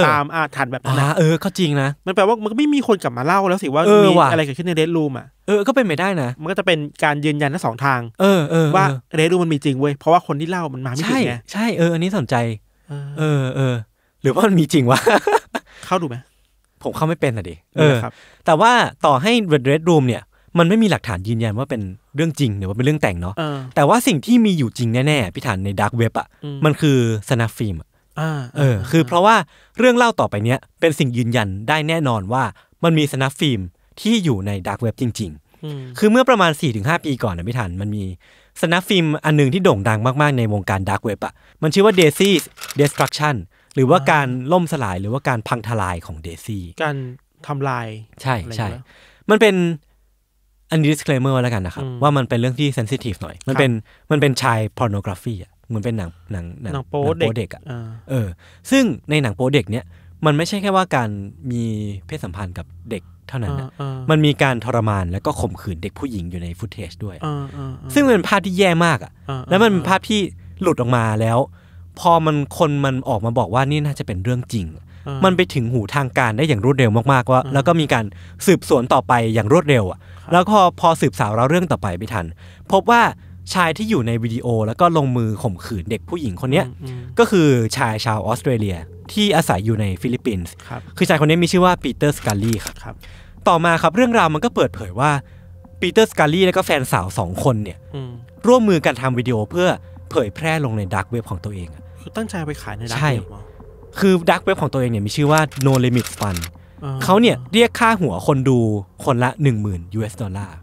ตามอาถรรพ์แบบนั้นเออก็จริงนะ มันแปลว่ามันก็ไม่มีคนกลับมาเล่าแล้วสิว่ามีอะไรเกิดขึ้นในเรดรูมอ่ะ เออก็เป็นไปได้นะ มันก็จะเป็นการยืนยันทั้งสองทาง เออเออว่าเรดรูมมันมีจริงเว้ย เพราะว่าคนที่เล่ามันมาไม่ถึงไง ใช่เอออันนี้สนใจ เออเออ หรือว่ามันมีจริงวะ เข้าดูไหมผมเข้าไม่เป็นอ่ะดิเออครับ แต่ว่าต่อให้เรดรูมเนี่ยมันไม่มีหลักฐานยืนยันว่าเป็นเรื่องจริงหรือว่าเป็นเรื่องแต่งเนาะ แต่ว่าสิ่งที่มีอยู่จริงแน่ๆพี่ฐานในดักเว็บอ่ะมันคือสนาฟิล์มเออ คือเพราะว่าเรื่องเล่าต่อไปเนี้ยเป็นสิ่งยืนยันได้แน่นอนว่ามันมีสนาฟิล์มที่อยู่ในดักเว็บจริงๆ คือเมื่อประมาณ 4-5 ปีก่อนนะพี่ถานมันมีสนาฟิล์มอันหนึ่งที่โด่งดังมากๆในวงการดักเว็บอ่ะมันชื่อว่าเดซี่เดสทรักชั่นหรือว่าการล่มสลายหรือว่าการพังทลายของเดซี่การทำลายใช่ใช่ มันเป็นอันนี้ disclaimer ไว้แล้วกันนะครับ ว่ามันเป็นเรื่องที่ sensitive หน่อย มันเป็นมันเป็นชาย pornography อ่ะเหมือนเป็นหนังหนังหนังโป๊เด็กอ่ะเออซึ่งในหนังโป๊เด็กเนี้ยมันไม่ใช่แค่ว่าการมีเพศสัมพันธ์กับเด็กเท่านั้นนะมันมีการทรมานแล้วก็ข่มขืนเด็กผู้หญิงอยู่ในฟุตเทจด้วย ซึ่งเป็นภาพที่แย่มากอ่ะแล้วมันเป็นภาพที่หลุดออกมาแล้ว พอมันคนมันออกมาบอกว่านี่น่าจะเป็นเรื่องจริงมันไปถึงหูทางการได้อย่างรวดเร็วมากๆว่า แล้วก็มีการสืบสวนต่อไปอย่างรวดเร็วอ่ะแล้วก็พอสืบสาวเราเรื่องต่อไปไม่ทัน พบว่าชายที่อยู่ในวิดีโอแล้วก็ลงมือข่มขืนเด็กผู้หญิงคนเนี้ยก็คือชายชาวออสเตรเลียที่อาศัยอยู่ในฟิลิปปินส์คือชายคนนี้มีชื่อว่าปีเตอร์สกาลี่ครับต่อมาครับเรื่องราวมันก็เปิดเผยว่าปีเตอร์สกาลี่และก็แฟนสาวสองคนเนี่ยร่วมมือกันทำวิดีโอเพื่อเผยแพร่ลงในดักเว็บของตัวเองตั้งใจไปขายในดักเว็บคือดักเว็บของตัวเองเนี่ยมีชื่อว่า no limit fund เขาเนี่ยเรียกค่าหัวคนดูคนละ 10,000 US ดอลลาร์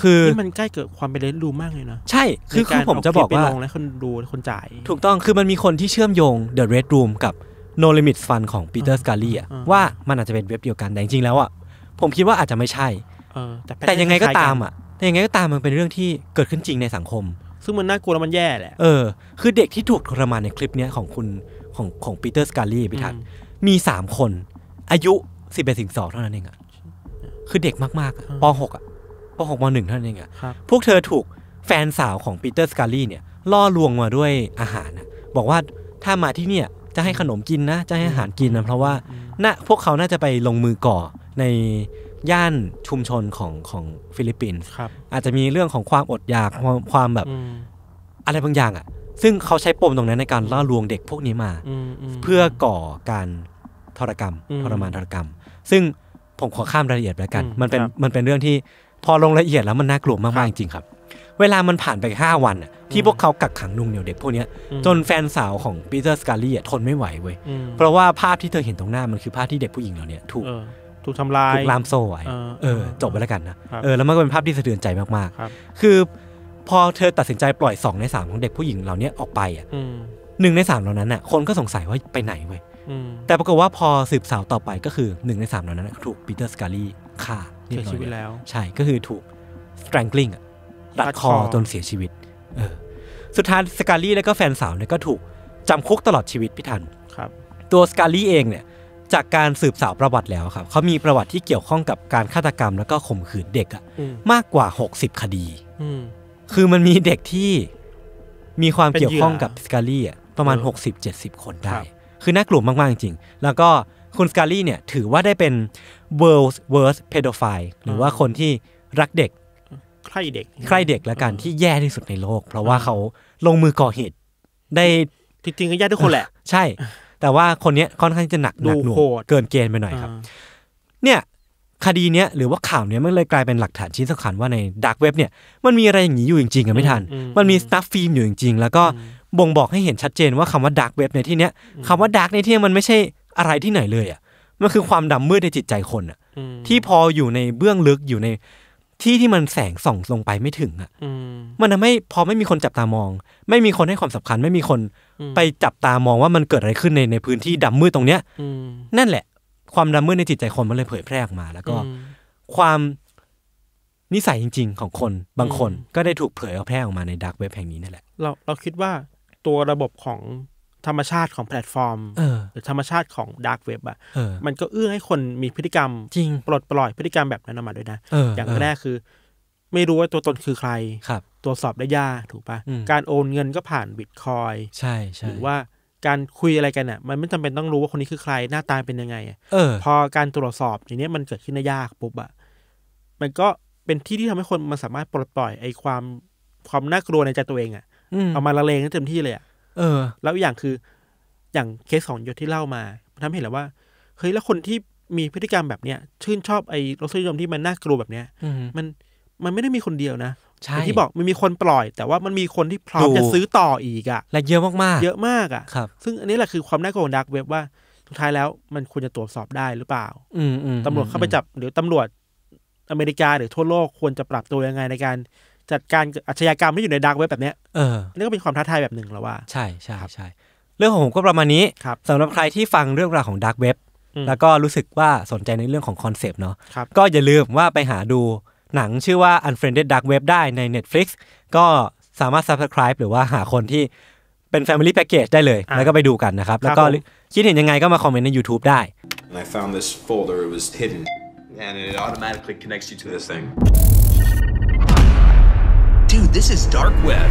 คือี่มันใกล้เกิดความเป็นเรนดูมากเลยนะ ใช่ คือคือผมจะบอกว่าลงและคนดูคนจ่าย ถูกต้องคือมันมีคนที่เชื่อมโยง The Red Room กับ No Limit Fund ของ Peter Scully อ่ะว่ามันอาจจะเป็นเว็บเดียวกัน แต่จริงๆแล้วอ่ะผมคิดว่าอาจจะไม่ใช่ แต่ยังไงก็ตามอ่ะแต่ยังไงก็ตามมันเป็นเรื่องที่เกิดขึ้นจริงในสังคม ซึ่งมันน่ากลัวแล้วมันแย่แหละ เออ คือเด็กที่ถูกทรมานในคลิปเนี้ยของคุณของของปีเตอร์สการีพิทัศน์มีสามคนอายุสิบเอ็ดสิบสองเท่านั้นเองอะคือเด็กมาก ๆปหกอะปหกมหนึ่งเท่านั้นเองอะพวกเธอถูกแฟนสาวของปีเตอร์สการีเนี่ยล่อลวงมาด้วยอาหารบอกว่าถ้ามาที่เนี่ยจะให้ขนมกินนะ จะให้อาหารกินนะเพราะว่าน่ะพวกเขาน่าจะไปลงมือก่อในย่านชุมชนของของฟิลิปปินส์อาจจะมีเรื่องของความอดอยากความแบบอะไรบางอย่างอ่ะซึ่งเขาใช้ปมตรงนั้นในการล่าลวงเด็กพวกนี้มาเพื่อก่อการทรกรรม ทรมานทรกรรม ซึ่งผมขอข้ามรายละเอียดแล้วกันมันเป็นมันเป็นเรื่องที่พอลงรายละเอียดแล้วมันน่ากลัวมากจริงครับ เวลามันผ่านไปห้าวันที่พวกเขากักขังนุ่งเหนียวเด็กพวกนี้ จนแฟนสาวของปีเตอร์สกาลี่ทนไม่ไหวเว้ยเพราะว่าภาพที่เธอเห็นตรงหน้ามันคือภาพที่เด็กผู้หญิงเราเนี่ยถูกถูกทำลายถูกลามโซ่ไว้เออจบไปแล้วกันนะเออแล้วมันก็เป็นภาพที่สะเทือนใจมากๆ คือพอเธอตัดสินใจปล่อยสองในสามของเด็กผู้หญิงเหล่านี้ออกไปอ่ะหนึ่งในสามเหล่านั้นอ่ะคนก็สงสัยว่าไปไหนเว้ยแต่ปรากฏว่าพอสืบสาวต่อไปก็คือหนึ่งในสามเหล่านั้นถูกปีเตอร์สกาลีฆ่าเสียชีวิยแล้ว ใช่ก็คือถูก strangling รัดคอจนเสียชีวิตเออสุดท้ายสกาลี่และก็แฟนสาวเนี่ยก็ถูกจำคุกตลอดชีวิตพี่ทันครับตัวสกาลี่เองเนี่ย จากการสืบสาวประวัติแล้วครับเขามีประวัติที่เกี่ยวข้องกับการฆาตกรรมแล้วก็ข่มขืนเด็กอะมากกว่าหกสิบคดีคือมันมีเด็กที่มีความเกี่ยวข้องกับสกาลี่อ่ะประมาณ 60-70 คนได้ คือน่ากลัวมากๆจริงแล้วก็คุณสกาลี่เนี่ยถือว่าได้เป็น world's worst pedophile หรือว่าคนที่รักเด็กใครเด็กใครเด็กละกันที่แย่ที่สุดในโลก เพราะว่าเขาลงมือก่อเหตุ ได้จริงๆก็แย่ทุกคนแหละ ใช่ แต่ว่าคนเนี้ยค่อนข้างจะหนักหนักหน่วงเกินเกณฑ์ไปหน่อยครับเนี่ยคดีเนี้ยหรือว่าข่าวเนี้ยมันเลยกลายเป็นหลักฐานชิ้นสำคัญว่าในดักเว็บเนี่ยมันมีอะไรอย่างนี้อยู่จริงๆกันไม่ทัน มันมีสตัฟฟิล์มอยู่จริงๆ แล้วก็บ่งบอกให้เห็นชัดเจนว่าคำว่าดักเว็บในที่เนี้ยคำว่าดักในที่มันไม่ใช่อะไรที่ไหนเลยอ่ะ มันคือความดำมืดในจิตใจคนอ่ะที่พออยู่ในเบื้องลึกอยู่ในที่ที่มันแสงส่องลงไปไม่ถึงอ่ะ มันทำให้พอไม่มีคนจับตามอง ไม่มีคนให้ความสำคัญ ไม่มีคนไปจับตามองว่ามันเกิดอะไรขึ้นในในพื้นที่ดำมืดตรงเนี้ย นั่นแหละความละเมิดในจิตใจคนมันเลยเผยแพร่ออกมา แล้วก็ความนิสัยจริงๆ ของคนบางคนก็ได้ถูกเผยแพร่ออกมาในดักเว็บแห่งนี้นั่นแหละเราเราคิดว่าตัวระบบของธรรมชาติของแพลตฟอร์มหรือธรรมชาติของดักเว็บอ่ะมันก็เอื้อให้คนมีพฤติกรรมจริงปลดปล่อยพฤติกรรมแบบนั้นออกมาด้วยนะ อย่างแรกคือ ไม่รู้ว่าตัวตนคือใครครับตัวสอบได้ยากถูกปะการโอนเงินก็ผ่านบิตคอยใช่หรือว่าการคุยอะไรกันน่ะ มันไม่จำเป็นต้องรู้ว่าคนนี้คือใครหน้าตาเป็นยังไงเออพอการตรวจสอบ อย่างเนี้ยมันเกิดขึ้นได้ยากปุ๊บอ่ะมันก็เป็นที่ที่ทำให้คน มันสามารถปลดปล่อยไอ้ความความน่ากลัวในใจตัวเองอ่ะเอามาละเลงให้เต็มที่เลยอ่ะเออแล้วอย่างคือ อย่างเคสของยศที่เล่ามามันทำให้เห็นแล้วว่าเฮ้ยแล้วคนที่มีพฤติกรรมแบบเนี้ยชื่นชอบไอ้รสนิยมที่มันน่ากลัวแบบเนี้ยมัน มันไม่ได้มีคนเดียวนะช่ที่บอกมันมีคนปล่อย แต่ว่ามันมีคนที่พร้อมจะซื้อต่ออีกอะและเยอะมากๆ เยอะมากอะครับ ซึ่งอันนี้แหละคือความน่ากลัวของดักเว็บว่าสุดท้ายแล้วมันควรจะตรวจสอบได้หรือเปล่า อืตำรวจเข้าไปจับหรือตำรวจอเมริกาหรือทั่วโลก ควรจะปรับตัวยังไงในการจัดการอาชญากรรมที่อยู่ในดักเว็บแบบเนี้ยเออนี่ก็เป็นความท้าทายแบบหนึ่งแล้วว่าใช่ใช่ใช่เรื่องของผมก็ประมาณนี้ครับสำหรับใครที่ฟังเรื่องราวของดักเว็บแล้วก็รู้สึกว่าสนใจในเรื่องของคอนเซปต์เนาะก็อย่าลืมว่าไปหาดูหนังชื่อว่า Unfriended Dark Web ได้ใน Netflix ก็สามารถ subscribe หรือว่าหาคนที่เป็น Family Package ได้เลย แล้วก็ไปดูกันนะครับรบแล้วก็ คิดเห็นยังไง ก็มาคอมเมนต์ ใน YouTube ได้ And I found this folder it was hidden and it automatically connects you to this thing Dude, this is dark web.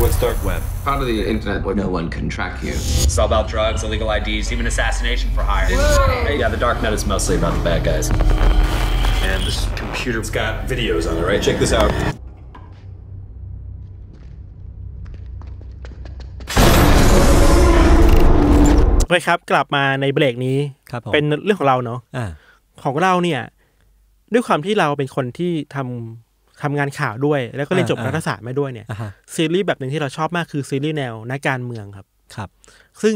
What's dark web? Part of the internet where no one can track you. It's all about drugs, illegal IDs, even assassination for hire. Yeah, the dark net is mostly about the bad guys. a n This computer. s got videos on it, right? Check this out. ไปครับกลับมาในเบรกนี้เป็นเรื่องของเราเนาะของเราเนี่ย ด้วยความที่เราเป็นคนที่ทำทำงานข่าวด้วย แล้วก็เรียนจบรัฐศาสตร์มาด้วยเนี่ยซีรีส์แบบหนึ่งที่เราชอบมากคือซีรีส์แนวนักการเมืองครับครับ ซึ่ง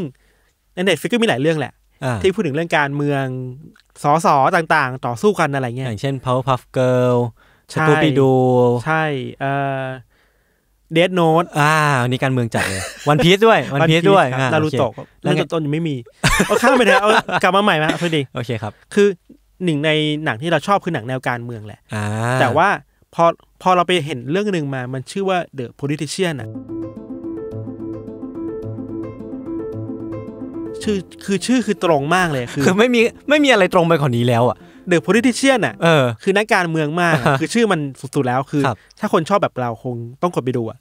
ในเน็ตฟิกก็มีหลายเรื่องแหละที่พูดถึงเรื่องการเมือง สอสอต่างๆ ต่อสู้กันอะไรเงี้ย อย่างเช่น Powerpuff Girl สตูปิดู ใช่เออเดดโนดอ่าันนี้การเมืองจัดเลย วันพีซด้วย วันพีซด้วย นารูโตะรารูโตะยังไม่มีเอาข้ามไปเถอะเอากลับมาใหม่ไหมพอดีโอเคครับ คือหนึ่งในหนังที่เราชอบคือหนังแนวการเมืองแหละ แต่ว่าพอพอเราไปเห็นเรื่องหนึ่งมามันชื่อว่าเดอะโพลิติเชียนอ่ะชื่อคือชื่อคือตรงมากเลยคือไม่มีไม่มีอะไรตรงไปกว่านี้แล้วอ่ะเดอะโพลิติเชียนอ่ะเออคือนักการเมืองมากคือชื่อมันสุดๆแล้วคือ ถ้าคนชอบแบบเราคงต้องกดไปดูอ่ะ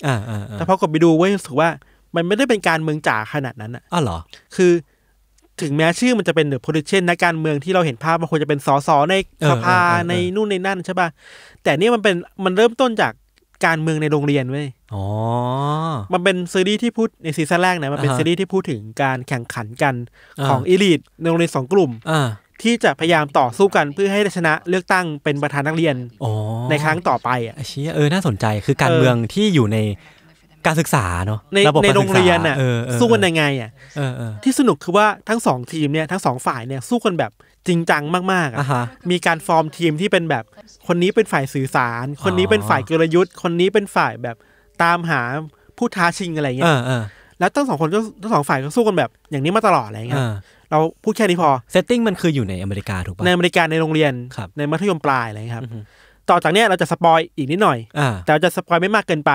แต่พอกดไปดูไว้รู้สึกว่า มันไม่ได้เป็นการเมืองจ๋าขนาดนั้นอ่ะอ๋อเหรอคือ ถึงแม้ชื่อมันจะเป็นเดอะโพลิเชียนนักการเมืองที่เราเห็นภาพมันควรจะเป็นสอสอในสภาในนู่นในนั่นใช่ป่ะแต่นี่มันเป็นมันเริ่มต้นจากการเมืองในโรงเรียนเว้ย อ๋อ มันเป็นซีรีส์ที่พูดในซีซั่นแรกนะมันเป็นซีรีส์ที่พูดถึงการแข่งขันกันของอีลิทในโรงเรียนสองกลุ่มอที่จะพยายามต่อสู้กันเพื่อให้ได้ชนะเลือกตั้งเป็นประธานนักเรียนอในครั้งต่อไปอ่ะอ้เชี่ยเออ น่าสนใจ คือการเมืองที่อยู่ในการศึกษาเนาะ ในระบบในการโรศึกงษาเรียนอ่ะเสู้กันยังไง อ่ะเที่สนุกคือว่าทั้งสองทีมเนี่ยทั้งสองฝ่ายเนี่ยสู้กันแบบจริงจังมากๆอ่ะมีการฟอร์มทีมที่เป็นแบบ คนนี้เป็นฝ่ายสื่อสาร คนนี้เป็นฝ่ายกลยุทธ์ คนนี้เป็นฝ่ายแบบตามหาผู้ท้าชิงอะไรเงี้ยแล้วทั้งสองคนก็ทั้งสองฝ่ายก็สู้กันแบบอย่างนี้มาตลอดอะไรเงี้ยเราพูดแค่นี้พอเซตติ้งมันคืออยู่ในอเมริกาถูกปะในอเมริกาในโรงเรียน ในมัธยมปลายอะไรครับ ต่อจากนี้เราจะสปอยอีกนิดหน่อย แต่เราจะสปอยไม่มากเกินไป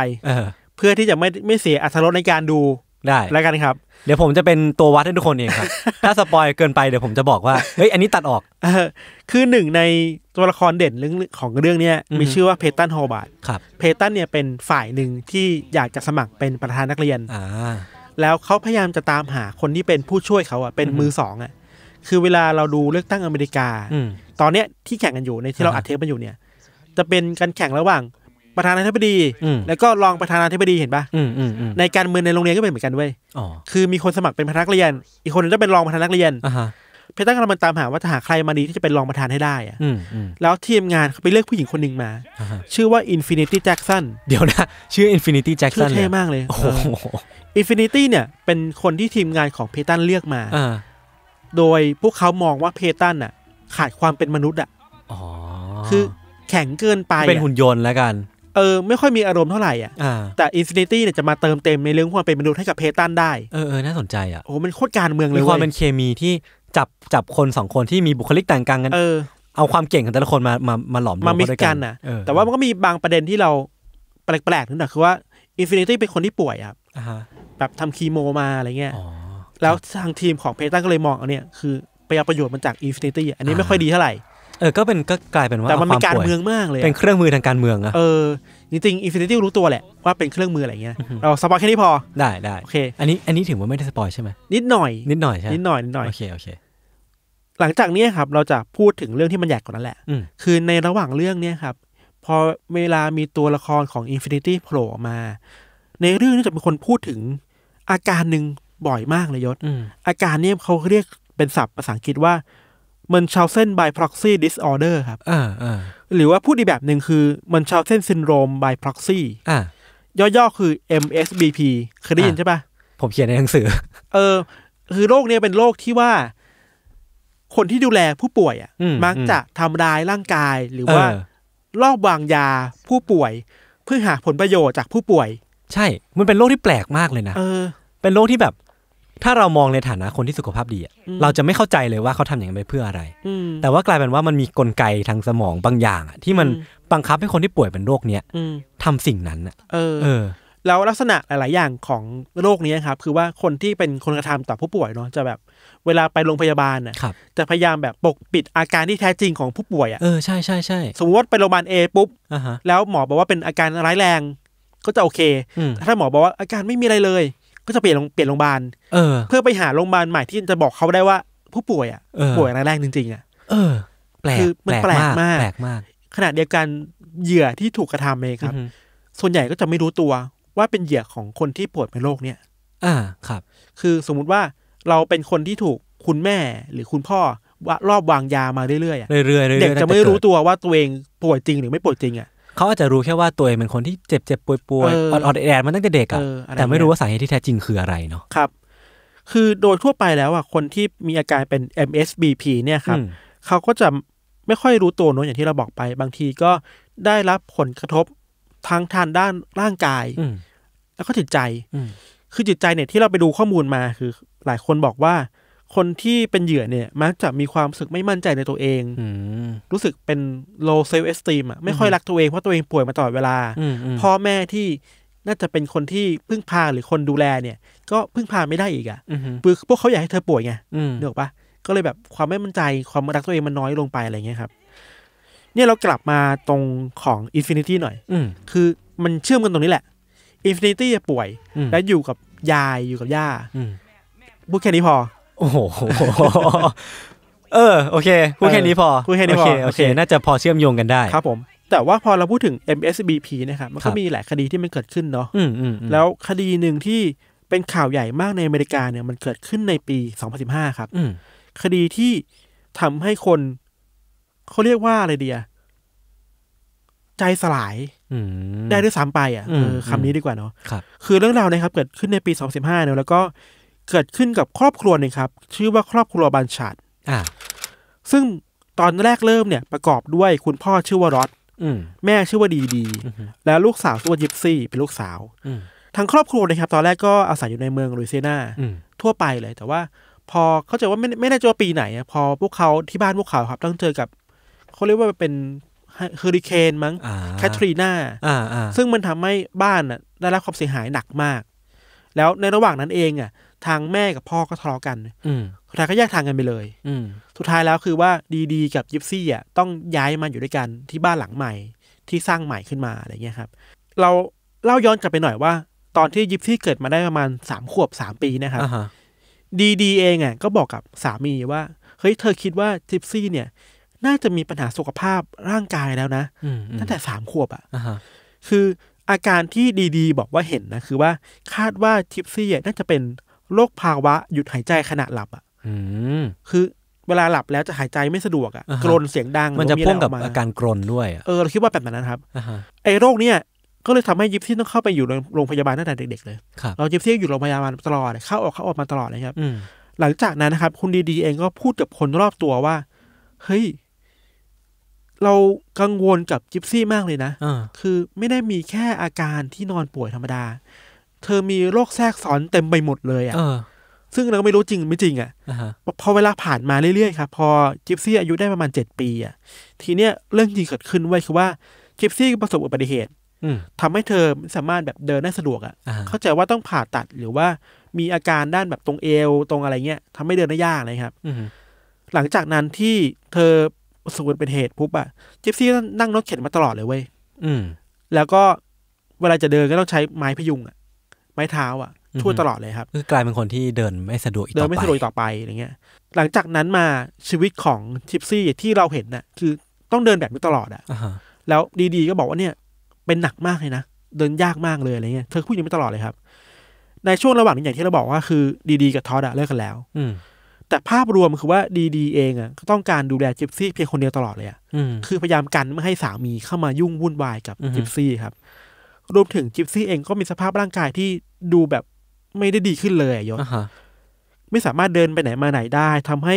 เพื่อที่จะไม่ไม่เสียอัตรถรสในการดูได้แล้วกันครับ เดี๋ยวผมจะเป็นตัววัดให้ทุกคนเองครับ ถ้าสปอยเกินไปเดี๋ยวผมจะบอกว่าเฮ้ยอันนี้ตัดออก คือหนึ่งในตัวละครเด่นเรื่องของเรื่องเนี้ยมีชื่อว่าเพตันฮอบาร์ดครับเพตันเนี่ยเป็นฝ่ายหนึ่งที่อยากจะสมัครเป็นประธานนักเรียนอ่าแล้วเขาพยายามจะตามหาคนที่เป็นผู้ช่วยเขาอ่ะเป็นมือสองอ่ะคือเวลาเราดูเลือกตั้งอเมริกา ตอนเนี้ยที่แข่งกันอยู่ในที่เราอัดเทปมันอยู่เนี่ย จะเป็นการแข่งระหว่างประธานาธิบดีแล้วก็รองประธานาธิบดีเห็นปะในการเมืองในโรงเรียนก็เป็นเหมือนกันเว้ยคือมีคนสมัครเป็นพนักเรียน อีกคนนึงจะเป็นรองประธานนักเรียนเพ่อตั้งกำลังตามหาว่าจะหาใครมาดีที่จะเป็นรองประธานให้ได้อะแล้วทีมงานเขาไปเลือกผู้หญิงคนหนึ่งมาชื่อว่า Infinity Jackson เดี๋ยวนะชื่อ Infinity Jackson ชื่อเท่มากเลยออินฟินิตี้เนี่ย เป็นคนที่ทีมงานของเพตันเลือกมาโดยพวกเขามองว่าเพตันน่ะ ขาดความเป็นมนุษย์อ่ะคือแข็งเกินไปเป็นหุ่นยนต์แล้วกันเออไม่ค่อยมีอารมณ์เท่าไหร่อ่ะแต่อินฟินิตี้เนี่ยจะมาเติมเต็มในเรื่องความเป็นมนุษย์ให้กับเพตันได้เออเออน่าสนใจอ่ะโอ้มันโคตรการเมืองเลยมีความเป็นเคมีที่จับจับคนสองคนที่มีบุคลิกต่างกันกัน เออเอาความเก่งของแต่ละคนมามามาหลอมมามิกกันอะแต่ว่ามันก็มีบางประเด็นที่เราแปลกๆนึงนะคือว่าอินฟินิตี้เป็นคนที่ป่วยครับแบบทำคีโมมาอะไรเงี้ยแล้วทางทีมของเพตันก็เลยมองเอาเนี่ยคือไปเอาประโยชน์มาจากอินฟินิตี้อันนี้ไม่ค่อยดีเท่าไหร่เออ ก็เป็นก็กลายเป็นว่าแต่มันมีการเมืองมากเลยเป็นเครื่องมือทางการเมืองอะเออจริงๆอินฟินิตี้รู้ตัวแหละว่าเป็นเครื่องมืออะไรเงี้ย เราสปอยแค่นี้พอได้ได้โอเค อันนี้อันนี้ถือว่าไม่ได้สปอยใช่ไหมนิดหน่อย นิดหน่อยใช่นิดหน่อยนิดหน่อยโอเคโอเคหลังจากนี้ครับ เราจะพูดถึงเรื่องที่มันใหญ่กว่านั้น แหละคือในระหว่างเรื่องเนี้ยครับพอเวลามีตัวละครของอินฟินิตี้โผล่มาในเรื่องนี้จะเป็นคนพูดถึงอาการหนึ่งบ่อยมากเลยยศอาการเนี้ยเขาเรียกเป็นศัพท์ภาษาอังกฤษว่ามันชาวเส้น by proxy disorder ครับอ่าอหรือว่าพูดอีกแบบหนึ่งคือ มันชาวเส้นซินโดรม by proxy อ่าย่อ ๆ คือ MSBP เคยได้ยินใช่ปะผมเขียนในหนังสือ เออ คือโรคเนี้ยเป็นโรคที่ว่า คนที่ดูแลผู้ป่วยอ่ะ มักจะทำร้ายร่างกายหรือว่าลอบวางยาผู้ป่วย เพื่อหาผลประโยชน์จากผู้ป่วย ใช่ มันเป็นโรคที่แปลกมากเลยนะ เออ เป็นโรคที่แบบถ้าเรามองในฐานะคนที่สุขภาพดี เราจะไม่เข้าใจเลยว่าเขาทำอย่างไรเพื่ออะไร แต่ว่ากลายเป็นว่ามันมีกลไกทางสมองบางอย่างที่มันบังคับให้คนที่ป่วยเป็นโรคเนี้ยทำสิ่งนั้นเออเออ แล้วลักษณะหลาย ๆ อย่างของโรคนี้ครับ คือว่าคนที่เป็นคนกระทำต่อผู้ป่วยเนาะจะแบบเวลาไปโรงพยาบาลอ่ะจะพยายามแบบปกปิดอาการที่แท้จริงของผู้ป่วยอ่ะเออใช่ใช่ใช่สมมติว่าไปโรงพยาบาลเอปุ๊บแล้วหมอบอกว่าเป็นอาการร้ายแรงก็จะโอเค ถ้าหมอบอกว่าอาการไม่มีอะไรเลยก็จะเปลี่ยนเปลี่ยนโรงพยาบาลเออเพื่อไปหาโรงพยาบาลใหม่ที่จะบอกเขาได้ว่า ผู้ป่วยอ่ะป่วยะไรแรกจริงๆอ่ะเออแปลกคือมันแปลกมากแปลกมากขณะเดียวกันเหยื่อที่ถูกกระทำเองครับ ส่วนใหญ่ก็จะไม่รู้ตัวว่าเป็นเหยื่อของคนที่ป่วยเป็นโรคเนี่ยอ่าครับ คือสมมุติว่าเราเป็นคนที่ถูกคุณแม่หรือคุณพ่อว่ารอบวางยามาเรื่อยๆเรื่อยๆเด็กจะไม่รู้ตัวว่าตัวเองป่วยจริงหรือไม่ป่วยจริงอ่ะเขาอาจจะรู้แค่ว่าตัวเองเป็นคนที่เจ็บเจ็บป่วยป่วยอ่อนแอดมันตั้งแต่เด็กอะแต่ไม่รู้ว่าสาเหตุที่แท้จริงคืออะไรเนาะครับ คือโดยทั่วไปแล้วอ่ะคนที่มีอาการเป็น MSBP เนี่ยครับเขาก็จะไม่ค่อยรู้ตัวเนาะอย่างที่เราบอกไป บางทีก็ได้รับผลกระทบทางทางด้านร่างกายแล้วก็จิตใจคือจิตใจเนี่ยที่เราไปดูข้อมูลมาคือ หลายคนบอกว่าคนที่เป็นเหยื่อเนี่ยมักจะมีความรู้สึกไม่มั่นใจในตัวเองรู้สึกเป็น low self esteem อ่ะไม่ค่อยรักตัวเอง เพราะตัวเองป่วยมาตลอดเวลาพ่อแม่ที่น่าจะเป็นคนที่พึ่งพาหรือคนดูแลเนี่ย ก็พึ่งพาไม่ได้อีกอ่ะคือพวกเขาอยากให้เธอป่วยไงเนอวปะก็เลยแบบความไม่มั่นใจความรักตัวเองมันน้อยลงไปอะไรเงี้ยครับ เนี่ยเรากลับมาตรงของอินฟินิตี้หน่อยอคือมันเชื่อมกันตรงนี้แหละ อินฟินิตี้ป่วยและอยู่กับยายอยู่กับย่าพูดแค่นี้พอโอ้โหเออ โอเคพูดแค่นี้พอพูดแค่นี้พอโอเคน่าจะพอเชื่อมโยงกันได้ ครับ ผม แต่ว่าพอเราพูดถึง MSBP นะครับมันก็มีหลายคดีที่มันเกิดขึ้นเนาะแล้วคดีหนึ่งที่เป็นข่าวใหญ่มากในอเมริกาเนี่ยมันเกิดขึ้นในปี 2015 ครับคดีที่ทำให้คนเขาเรียกว่าอะไรเดียใจสลายได้ด้วยสามไป อ่ะคำนี้ดีกว่าเนาะคือเรื่องราวนะครับ เกิดขึ้นในปี 2015เนาะแล้วก็เกิดขึ้นกับครอบครัวหนึ่งครับ ชื่อว่าครอบครัวบันชัดอ่า ซึ่งตอนแรกเริ่มเนี่ย ประกอบด้วยคุณพ่อชื่อว่ารอดแม่ชื่อว่าดีดี แล้วลูกสาวชื่อว่ายิปซี่เป็นลูกสาวทั้งครอบครัวนะครับ ตอนแรกก็อาศัยอยู่ในเมืองลุยเซียนาทั่วไปเลย แต่ว่าพอเข้าใจว่าไม่ไม่เจอปีไหน พอพวกเขาที่บ้านพวกเขาครับ ต้องเจอกับเขาเรียกว่าเป็นเฮอริเคนมั้งแคทรีนาซึ่งมันทำให้บ้านได้รับความเสียหายหนักมาก แล้วในระหว่างนั้นเองอ่ะทางแม่กับพ่อก็ทะเลาะกันสุดท้ายก็แยกทางกันไปเลย อืสุดท้ายแล้วคือว่าดีๆกับยิปซี่อ่ะ ต้องย้ายมาอยู่ด้วยกันที่บ้านหลังใหม่ที่สร้างใหม่ขึ้นมาอะไรเงี้ยครับ เราเล่าย้อนกลับไปหน่อยว่า ตอนที่ยิปซี่เกิดมาได้ประมาณสามขวบสามปีนะครับดีดีเองอ่ะก็บอกกับสามีว่าเฮ้ยเธอคิดว่ายิปซี่เนี่ย น่าจะมีปัญหาสุขภาพร่างกายแล้วนะตั้งแต่สามขวบอ่ะคืออาการที่ดีๆบอกว่าเห็นนะคือว่าคาดว่าทิปซี่น่าจะเป็นโรคภาวะหยุดหายใจขณะหลับอ่ะคือ เวลาหลับแล้วจะหายใจไม่สะดวกอ่ะกรนเสียงดังมันจะพ่วงกับอาการกรนด้วยเออเราคิดว่าแบบนั้นครับไอ้โรคเนี้ย ก็เลยทำให้ยิปซี่ต้องเข้าไปอยู่ โรงพยาบาลตั้งแต่เด็กๆเลยเรายิปซี่อยู่โรงพยาบาลตลอดเข้าออกเข้าออกมาตลอดเลยครับหลังจากนั้นนะครับคุณดีดีเองก็พูดกับคนรอบตัวว่าเฮ้ยเรากังวลกับจิปซี่มากเลยนะคือ ไม่ได้มีแค่อาการที่นอนป่วยธรรมดาเธอมีโรคแทรกซ้อนเต็มไปหมดเลยอะ่ะซึ่งเราก็ไม่รู้จริง ไม่จริงอะ่ะพอเวลาผ่านมาเรื่อย ๆ ครับ พอกิฟซี่อายุได้ประมาณเจ็ดปีอะ่ะ ทีเนี้ยเรื่องจริงเกิดขึ้นไว้คือว่ากิฟซี่ประสบอุบัติเหตุทำให้เธอไม่สามารถแบบเดินได้สะดวกอะ่ะ เข้าใจว่าต้องผ่าตัดหรือว่ามีอาการด้านแบบตรงเอว ตรงอะไรเงี้ยทำให้เดินได้ยากเลยครับหลังจากนั้นที่เธอประสบอุบัติเหตุปุ๊บอะ่ะ จิฟซี่นั่งรถเข็นมาตลอดเลยเว้ยแล้วก็ เวลาจะเดินก็ต้องใช้ไม้พยุงอะ่ะไม้เท้าอ่ะทั่วตลอดเลยครับ คือกลายเป็นคนที่เดินไม่สะดวกอีกต่อไปเดินไม่สะดวกต่อไปอะไรเงี้ยหลังจากนั้นมาชีวิตของทิปซี่ที่เราเห็นน่ะคือต้องเดินแบบนี้ตลอด อ่ะแล้วดีๆก็บอกว่าเนี่ย เป็นหนักมากเลยนะเดินยากมากเลยอะไรเงี้ยเธอพูดอย่างนี้ตลอดเลยครับในช่วงระหว่างนี้อย่างที่เราบอกว่าคือ ดีๆกับทอดอะเลิกกันแล้ว อืแต่ภาพรวมคือว่าดีๆเองอ่ะก็ต้องการดูแลจิปซี่เพียงคนเดียวตลอดเลยอ่ะคือพยายามกันไม่ให้สามีเข้ามายุ่งวุ่นวายกับจิปซี่ ครับรวมถึงจิปซี่เองก็มีสภาพร่างกายที่ดูแบบไม่ได้ดีขึ้นเลยยศไม่สามารถเดินไปไหนมาไหนได้ ทำให้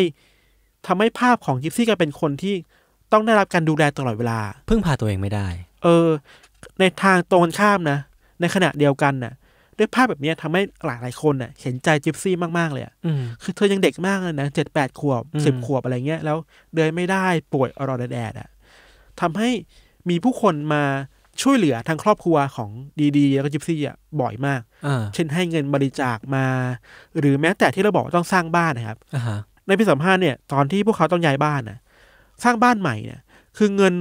ทำให้ภาพของจิปซี่กลายเป็นคนที่ต้องได้รับการดูแลตลอดเวลาพึ่งพาตัวเองไม่ได้ เออ ในทางตรงข้ามนะในขณะเดียวกันนะ่ะด้วยภาพแบบนี้ทำให้หลายหลายคนนะ่ะ เห็นใจจิปซี่ มากๆเลยอืคือ เธอยังเด็กมากเลยนะเจ็ดแปดขวบสิบขวบอะไรเงี้ย แล้วเดินไม่ได้ป่วยอรอแดดอะ่ะทำให้มีผู้คนมาช่วยเหลือทางครอบครัวของ ดีๆแล้วก็จิปซี่อ่ะบ่อยมากเช่นให้เงินบริจาคมา หรือแม้แต่ที่เราบอกต้องสร้างบ้านนะครับ ในพิสัมหณ์เนี่ยตอนที่พวกเขาต้องย้ายบ้านนะสร้างบ้านใหม่เนี่ย คือเงิน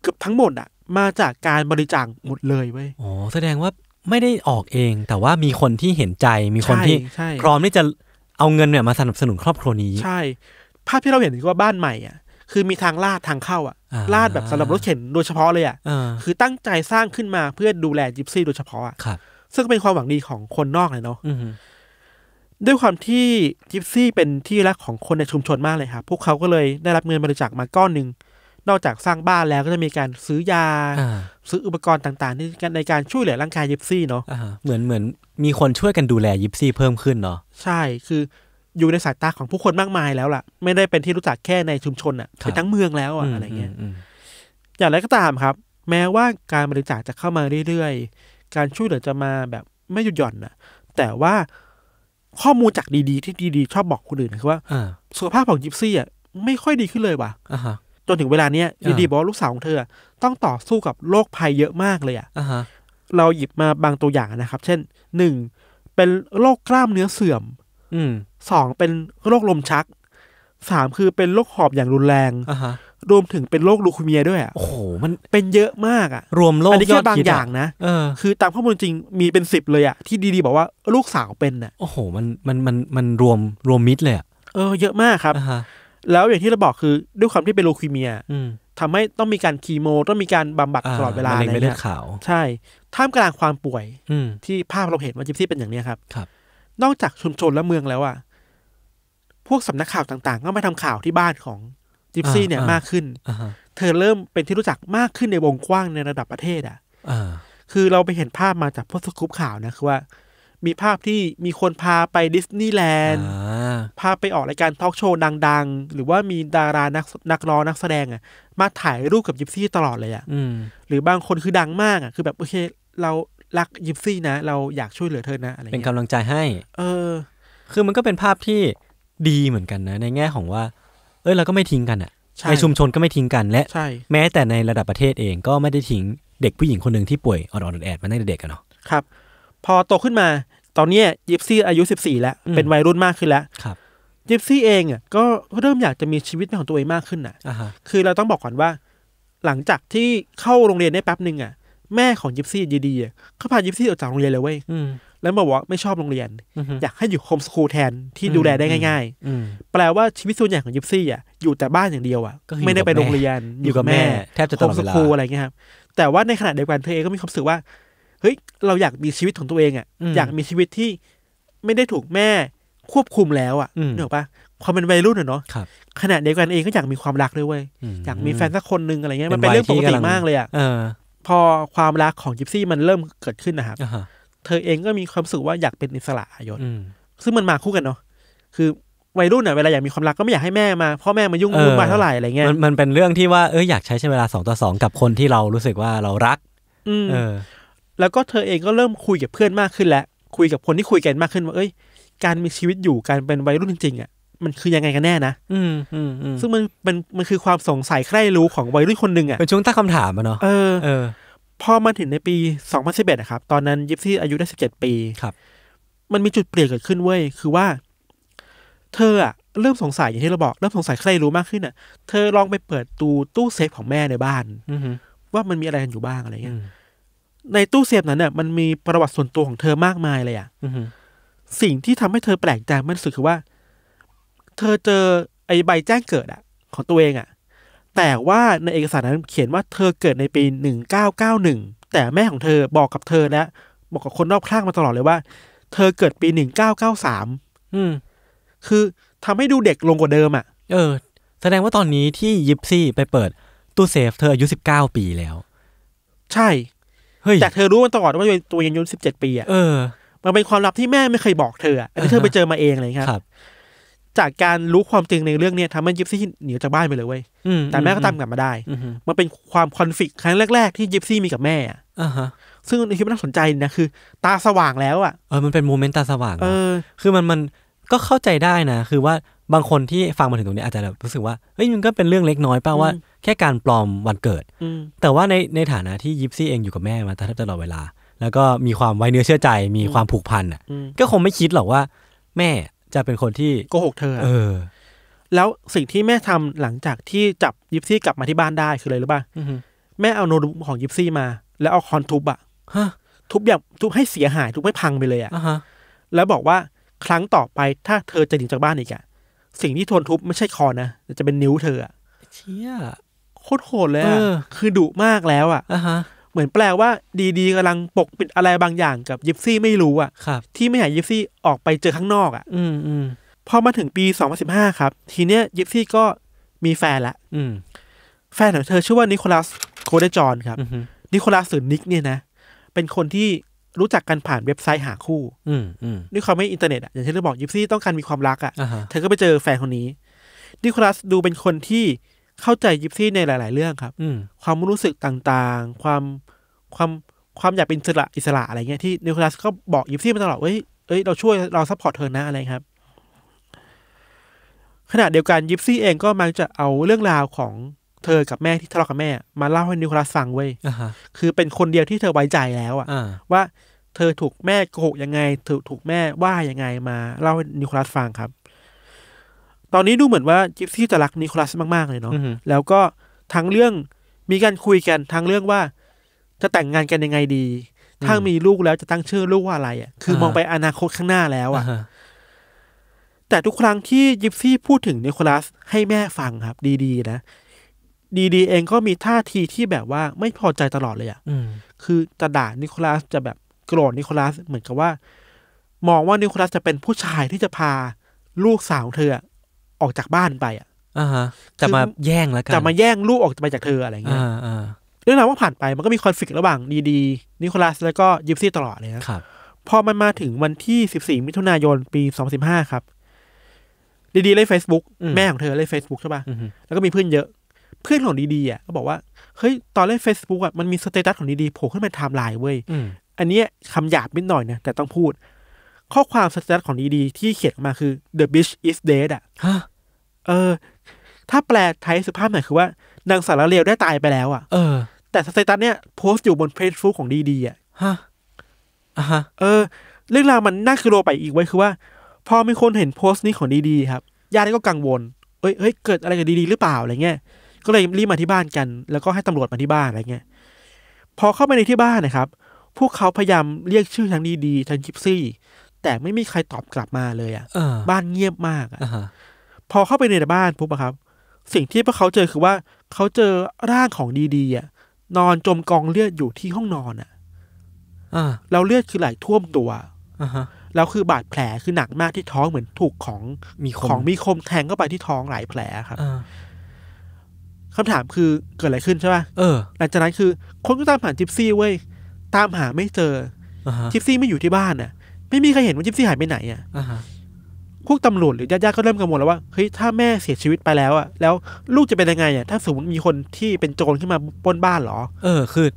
เกือบทั้งหมดอ่ะ มาจากการบริจาคหมดเลยเว้ยอ๋อแสดงว่าไม่ได้ออกเองแต่ว่ามีคนที่เห็นใจมีคนที่พร้อมที่จะเอาเงินเนี่ยมาสนับสนุนครอบครัวนี้ใช่ ภาพที่เราเห็นคือว่าบ้านใหม่อ่ะคือมีทางลาดทางเข้าอ่ะลาดแบบสำหรับรถเข็นโดยเฉพาะเลยอ่ะคือตั้งใจสร้างขึ้นมาเพื่อดูแลจิปซี่โดยเฉพาะอ่ะซึ่งเป็นความหวังดีของคนนอกเลยเนาะด้วยความที่จิปซี่เป็นที่รักของคนในชุมชนมากเลยครับพวกเขาก็เลยได้รับเงินบริจาคมาก้อนหนึ่งนอกจากสร้างบ้านแล้วก็จะมีการซื้อยา ซื้ออุปกรณ์ต่างๆ ในในการช่วยเหลือร่างกายยิปซี่เนาะเหมือนเหมือนมีคนช่วยกันดูแลยิปซี่เพิ่มขึ้นเนาะใช่คืออยู่ในสายตาของผู้คนมากมายแล้วล่ะ ไม่ได้เป็นที่รู้จักแค่ในชุมชนอ่ะไปทั้งเมืองแล้วอ่ะอะไรเงี้ยอย่างไรก็ตามครับ แม้ว่าการบริจาคจะเข้ามาเรื่อยๆ การช่วยเหลือจะมาแบบไม่หยุดหย่อนนะแต่ว่าข้อมูลจากดีๆที่ดีๆชอบบอกคนอื่นคือว่าสุขภาพของยิปซี่อ่ะไม่ค่อยดีขึ้นเลยว่ะจนถึงเวลาเนี้ยดีๆบอกลูกสาวของเธอ ต้องต่อสู้กับโรคภัยเยอะมากเลยอ่ะเราหยิบมาบางตัวอย่างนะครับ เช่นหนึ่งเป็นโรคกล้ามเนื้อเสื่อม อืมสองเป็นโรคลมชักสามคือเป็นโรคหอบอย่างรุนแรง รวมถึงเป็นโรคลูคูเมีย ด้วยอ่ะโอ้โห มันเป็นเยอะมากอ่ะรวมโรคอันนี้แค่บางอย่างนะคือตามข้อมูลจริงมีเป็นสิบเลยอ่ะที่ดีๆบอกว่า ลูกสาวเป็นอ่ะโอ้โหมันมันมันมันรวมรวมมิดเลยอ่ะเออ เยอะมากครับแล้วอย่างที่เราบอกคือด้วยความที่เป็นลูคูเมียทำให้ต้องมีการคีโม ต้องมีการบำบัดตลอดเวลาอะไรเนี่ยใช่ ท่ามกลางความป่วยที่ภาพเราเห็นว่าจิปซี่เป็นอย่างนี้ครับครับนอกจากชุมชนและเมืองแล้วอ่ะพวกสำนักข่าวต่างๆ ก็มาทำข่าวที่บ้านของจิปซี่เนี่ยมากขึ้น เธอเริ่มเป็นที่รู้จักมากขึ้นในวงกว้างในระดับประเทศอ่ะคือเราไปเห็นภาพมาจากพวก์คูปข่าวนะคือว่า มีภาพที่มีคนพาไปดิสนีย์แลนด์พาไปออกรายการทอล์กโชว์ดัง ๆ หรือว่ามีดารานักนักร้องนักแสดงอ่ะมาถ่ายรูปกับยิปซี่ตลอดเลยอ่ะหรือบางคนคือดังมากอ่ะ คือแบบโอเคเรารักยิปซี่นะเราอยากช่วยเหลือเธอนะอะไรเป็นกำลังใจให้ เออ คือมันก็เป็นภาพที่ดีเหมือนกันนะในแง่ของว่า เอ้ยเราก็ไม่ทิ้งกันอะใในชุมชนก็ไม่ทิ้งกัน และ แม้แต่ในระดับประเทศเองก็ไม่ได้ทิ้งเด็กผู้หญิงคนหนึ่งที่ป่วยอ่อนๆแอดมาตั้งแต่เด็กกันเนาะครับ พอโตขึ้นมาตอนนี้ยิปซี่อายุสสิบี่แล้ว เป็นวัยรุ่นมากขึ้นแล้วครับยิปซี่เองอ่ะ ก็เริ่มอยากจะมีชีวิตเป็นของตัวเองมากขึ้นอ่ะคือเราต้องบอกก่อนว่า หลังจากที่เข้าโรงเรียนได้แป๊บหนึ่งอ่ะ แม่ของยิปซี่ดีๆก็พายิปซี่ออกจากโรงเรียนเลยเว้ยแล้วบอกว่าไม่ชอบโรงเรียน อยากให้อยู่โฮมสคูลแทนที่ดูแลได้ง่ายๆแปลว่าชีวิตส่วนใหญ่ของยิปซี่อ่ะอยู่แต่บ้านอย่างเดียวอ่ะไม่ได้ไปโรงเรียนอยู่กับแม่แทบจะโฮมสคูลอะไรเงี้ยครับแต่ว่าในขณะเดียวกันเธอเองก็มีความรู้สึกว่า เฮ้ยเราอยากมีชีวิตของตัวเองอ่ะอยากมีชีวิตที่ไม่ได้ถูกแม่ควบคุมแล้วอ่ะเนอนปะความเป็นวัยรุ่นเนาะขณะเดียวกันเองก็อยากมีความรักด้วยเว้ยอยากมีแฟนสักคนหนึ่งอะไรเงี้ยมันเป็นเรื่องปกติมากเลยอ่ะพอความรักของยิปซี่มันเริ่มเกิดขึ้นนะครับเธอเองก็มีความสุขว่าอยากเป็นอิสระยศ ซึ่งมันมาคู่กันเนาะ คือ วัยรุ่นเน่ยเวลาอยากมีความรักก็ไม่อยากให้แม่มา พ่อแม่มายุ่งอุ่นาเท่าไหร่อะไรเงี้ย มันเป็นเรื่องที่ว่าเอออยากใช้ใช้เวลาสองต่อสองกับคนที่เรารู้สึกว่าเรารักมออแล้วก็เธอเองก็เริ่มคุยกับเพื่อนมากขึ้นแล้วคุยกับคนที่คุยกันมากขึ้นว่าเอ้ยการมีชีวิตอยู่การเป็นวัยรุ่นจริงๆอ่ะมันคือยังไงกันแน่นะอืมอืมซึ่งมันมันมันคือความสงสัยใคร่รู้ของวัยรุ่นคนหนึ่งอ่ะเป็นช่วงตั้งคำถามอะเนาะเออเออพอมาถึงในปี2011นะครับ ตอนนั้นยิปซี่อายุได้ 17 ปีครับ มันมีจุดเปลี่ยนเกิดขึ้นเว้ย คือว่า เธออะเริ่มสงสัยอย่างที่เราบอก เริ่มสงสัยใครรู้มากขึ้นอ่ะ เธอลองไปเปิดตูตู้เซฟของแม่ในบ้านว่ามันมีอะไรกันอยู่บ้างอะไรเงี้ย ในตู้เซฟนั้นเนี่ยมันมีประวัติส่วนตัวของเธอมากมายเลยอ่ะสิ่งที่ทำให้เธอแปลกใจมันสุดคือว่า เธอเจอไอ้ใบแจ้งเกิดอะของตัวเองอ่ะแต่ว่าในเอกสารนั้นเขียนว่าเธอเกิดในปี 1991 แต่แม่ของเธอบอกกับเธอและบอกกับคนรอบข้างมาตลอดเลยว่าเธอเกิดปี 1993 อืม คือทำให้ดูเด็กลงกว่าเดิมอะ่ะ เออ แสดงว่าตอนนี้ที่ยิปซี่ไปเปิดตู้เซฟเธออายุ 19 ปีแล้ว ใช่เฮ้ยแต่เธอรู้มาตลอดว่าตัวยังอายุ17 ปีอะ่ะ เออ มันเป็นความลับที่แม่ไม่เคยบอกเธออ่ะอันนี้เธอไปเจอมาเองเลยครับจากการรู้ความจริงในเรื่องเนี้ยทำให้ยิปซี่หนีจากบ้านไปเลยเว้ย แต่แม่ก็ตามกลับมาได้ มันเป็นความคอนฟ lict ครั้งแรก ๆที่ยิปซี่มีกับแม่อ่ะซึ่งคิดว่าน่าสนใจนะคือ ตาสว่างแล้วอ่ะเออมันเป็นโมเมนต์ตาสว่างเออคือมันมันก็เข้าใจได้นะ คือว่าบางคนที่ฟังมาถึงตรงนี้อาจจะรู้สึกว่าเฮ้ยมันก็เป็นเรื่องเล็กน้อยป่าว่าแค่การปลอมวันเกิด แต่ว่าในในฐานะที่ยิปซี่เองอยู่กับแม่มาตลอดเวลา แล้วก็มีความไว้เนื้อเชื่อใจ มีความผูกพันอ่ะก็คงไม่คิดหรอกว่าแม่จะเป็นคนที่โกหกเธอเออ แล้วสิ่งที่แม่ทำหลังจากที่จับยิปซี่กลับมาที่บ้านได้คืออะไรรู้ป่ะแม่เอาโน้ตบุ๊กของยิปซี่มา แล้วเอาคอนทุบอะทุบอย่างทุบให้เสียหาย ทุบให้พังไปเลยอะแล้วบอกว่าครั้งต่อไปถ้าเธอจะหนีจากบ้านอีกอะสิ่งที่ทนทุบไม่ใช่คอนะจะเป็นนิ้วเธออะเชี่ยโคตรโหดเลยอะคือดุมากแล้วอะเหมือนแปลว่าดีๆกำลังปกปิดอะไรบางอย่างกับยิปซี่ไม่รู้อ่ะที่ไม่ให้ยิปซี่ออกไปเจอข้างนอกอ่ะอืมอพอมาถึงปีสองพสิบห้าครับ ทีเนี้ย ยิปซี่ก็มีแฟนละ อืมแฟนของเธอชื่อว่านิโคลัสโคเดจอนครับนิโคลัสหรือนิกเนี่ยนะ เป็นคนที่รู้จักกันผ่านเว็บไซต์หาคู่อืมอืมด้วยความไม่อินเทอร์เน็ตอ่ะอย่างที่เราบอกยิปซี่ต้องการมีความรักอ่ะเธอก็ไปเจอแฟนคนนี้ นิโคลัสดูเป็นคนที่เข้าใจยิปซี่ในหลาย ๆ เรื่องครับ อืความรู้สึกต่างๆ ความความความอยากเป็นอิสระอิสระอะไรเงี้ย ที่นิโคลัสก็บอกยิปซี่มาตลอดเอ้ยเอ้ย เราช่วยเราซัพพอร์ตเธอนะ อะไรครับ ขณะเดียวกันยิปซี่เองก็มักจะเอาเรื่องราวของเธอกับแม่ที่ทะเลาะกับแม่ มาเล่าให้นิโคลัสฟังเว้ยคือเป็นคนเดียวที่เธอไว้ใจแล้วอะะว่าเธอถูกแม่โกหกยังไงถูกถูกแม่ว่ายังไง มาเล่าให้นิโคลัสฟังครับตอนนี้ดูเหมือนว่าจิปซี่จะรักนิโคลัสมาก ๆ เลยเนาะ แล้วก็ทั้งเรื่องมีการคุยกัน ทั้งเรื่องว่าจะแต่งงานกันยังไงดี ถ้ามีลูกแล้วจะตั้งชื่อลูกว่าอะไรอ่ะ คือมองไปอนาคตข้างหน้าแล้ว อ่ะ แต่ทุกครั้งที่ยิปซี่พูดถึงนิโคลัสให้แม่ฟังครับดี ๆ นะ ดี ๆ เองก็มีท่าทีที่แบบว่าไม่พอใจตลอดเลยอ่ะคือจะด่านิโคลัสจะแบบโกรธนิโคลัสเหมือนกับว่ามองว่านิโคลัสจะเป็นผู้ชายที่จะพาลูกสาวเธอออกจากบ้านไปอ่ะจะมาแย่งแล้วกันจะมาแย่งลูกออกไปจากเธออะไรเงี้ยเรื่องราวว่าผ่านไปมันก็มีคอนฟ lict ระหว่าง ดีดีนิโคลัสแล้วก็ยิปซี่ตลอดเลยนะครับ พอมันมาถึงวันที่สสิบี่มิถุนายนปีสสองิบห้าครับ ดีดีเล่นเฟซบุ๊กแม่ของเธอเล่นเฟซบุ๊กใช่ป่ะแล้วก็มีเพื่อนเยอะ เพื่อนของดีดีอ่ะก็บอกว่าเฮ้ย ตอนเล่นเฟซบุ๊กอ่ะมันมีสเตตัสของดีดีโผล่ขึ้นมาไทม์ไลน์เว้ย อันนี้คำหยาบนิดหน่อยนะแต่ต้องพูดข้อความสแตทของดีๆที่เขียนมาคือ the bitch is dead อ่ะเออ ถ้าแปลไทยสุภาพหน่อยคือว่านางสารเลวได้ตายไปแล้วอ่ะ เออ แต่สเตตัสเนี่ยโพสต์อยู่บนเฟซบุ๊กของดีดีอ่ะ ฮะ อ่ะฮะ เออ เรื่องราวมันน่าคือโลไปอีกไว้คือว่า พอมีคนเห็นโพสต์นี้ของดีดีครับ ญาติก็กังวล เอ้ยเอ้ย เกิดอะไรกับดีดีหรือเปล่าอะไรเงี้ย ก็เลยรีบมาที่บ้านกัน แล้วก็ให้ตำรวจมาที่บ้านอะไรเงี้ย พอเข้าไปในที่บ้านนะครับ พวกเขาพยายามเรียกชื่อทั้งดีดีทั้งกิฟซี่แต่ไม่มีใครตอบกลับมาเลยอ่ะ บ้านเงียบมากอ่ะ พอเข้าไปในบ้านปุ๊บครับ สิ่งที่พวกเขาเจอคือว่าเขาเจอร่างของดีๆอ่ะ นอนจมกองเลือดอยู่ที่ห้องนอนอ่ะเราเลือดคือไหลท่วมตัวแล้วคือบาดแผลคือหนักมากที่ท้องเหมือนถูกของ มีคมของมีคมแทงเข้าไปที่ท้องหลายแผลครับคำถามคือเกิดอะไรขึ้นใช่ป่ะหลังจากนั้นคือคนก็ตามหาจิปซี่เว้ย ตามหาไม่เจอจิปซี่ไม่อยู่ที่บ้านอ่ะไม่มีใครเห็นว่าจิ๊บซี่หายไปไหนอ่ะพวกตำรวจหรือญาติๆก็เริ่มกังวลแล้วว่า เฮ้ย ถ้าแม่เสียชีวิตไปแล้วอ่ะแล้วลูกจะเป็นยังไงอ่ะถ้าสมมติมีคนที่เป็นโจรขึ้นมาปล้นบ้านหรอ เออ คือ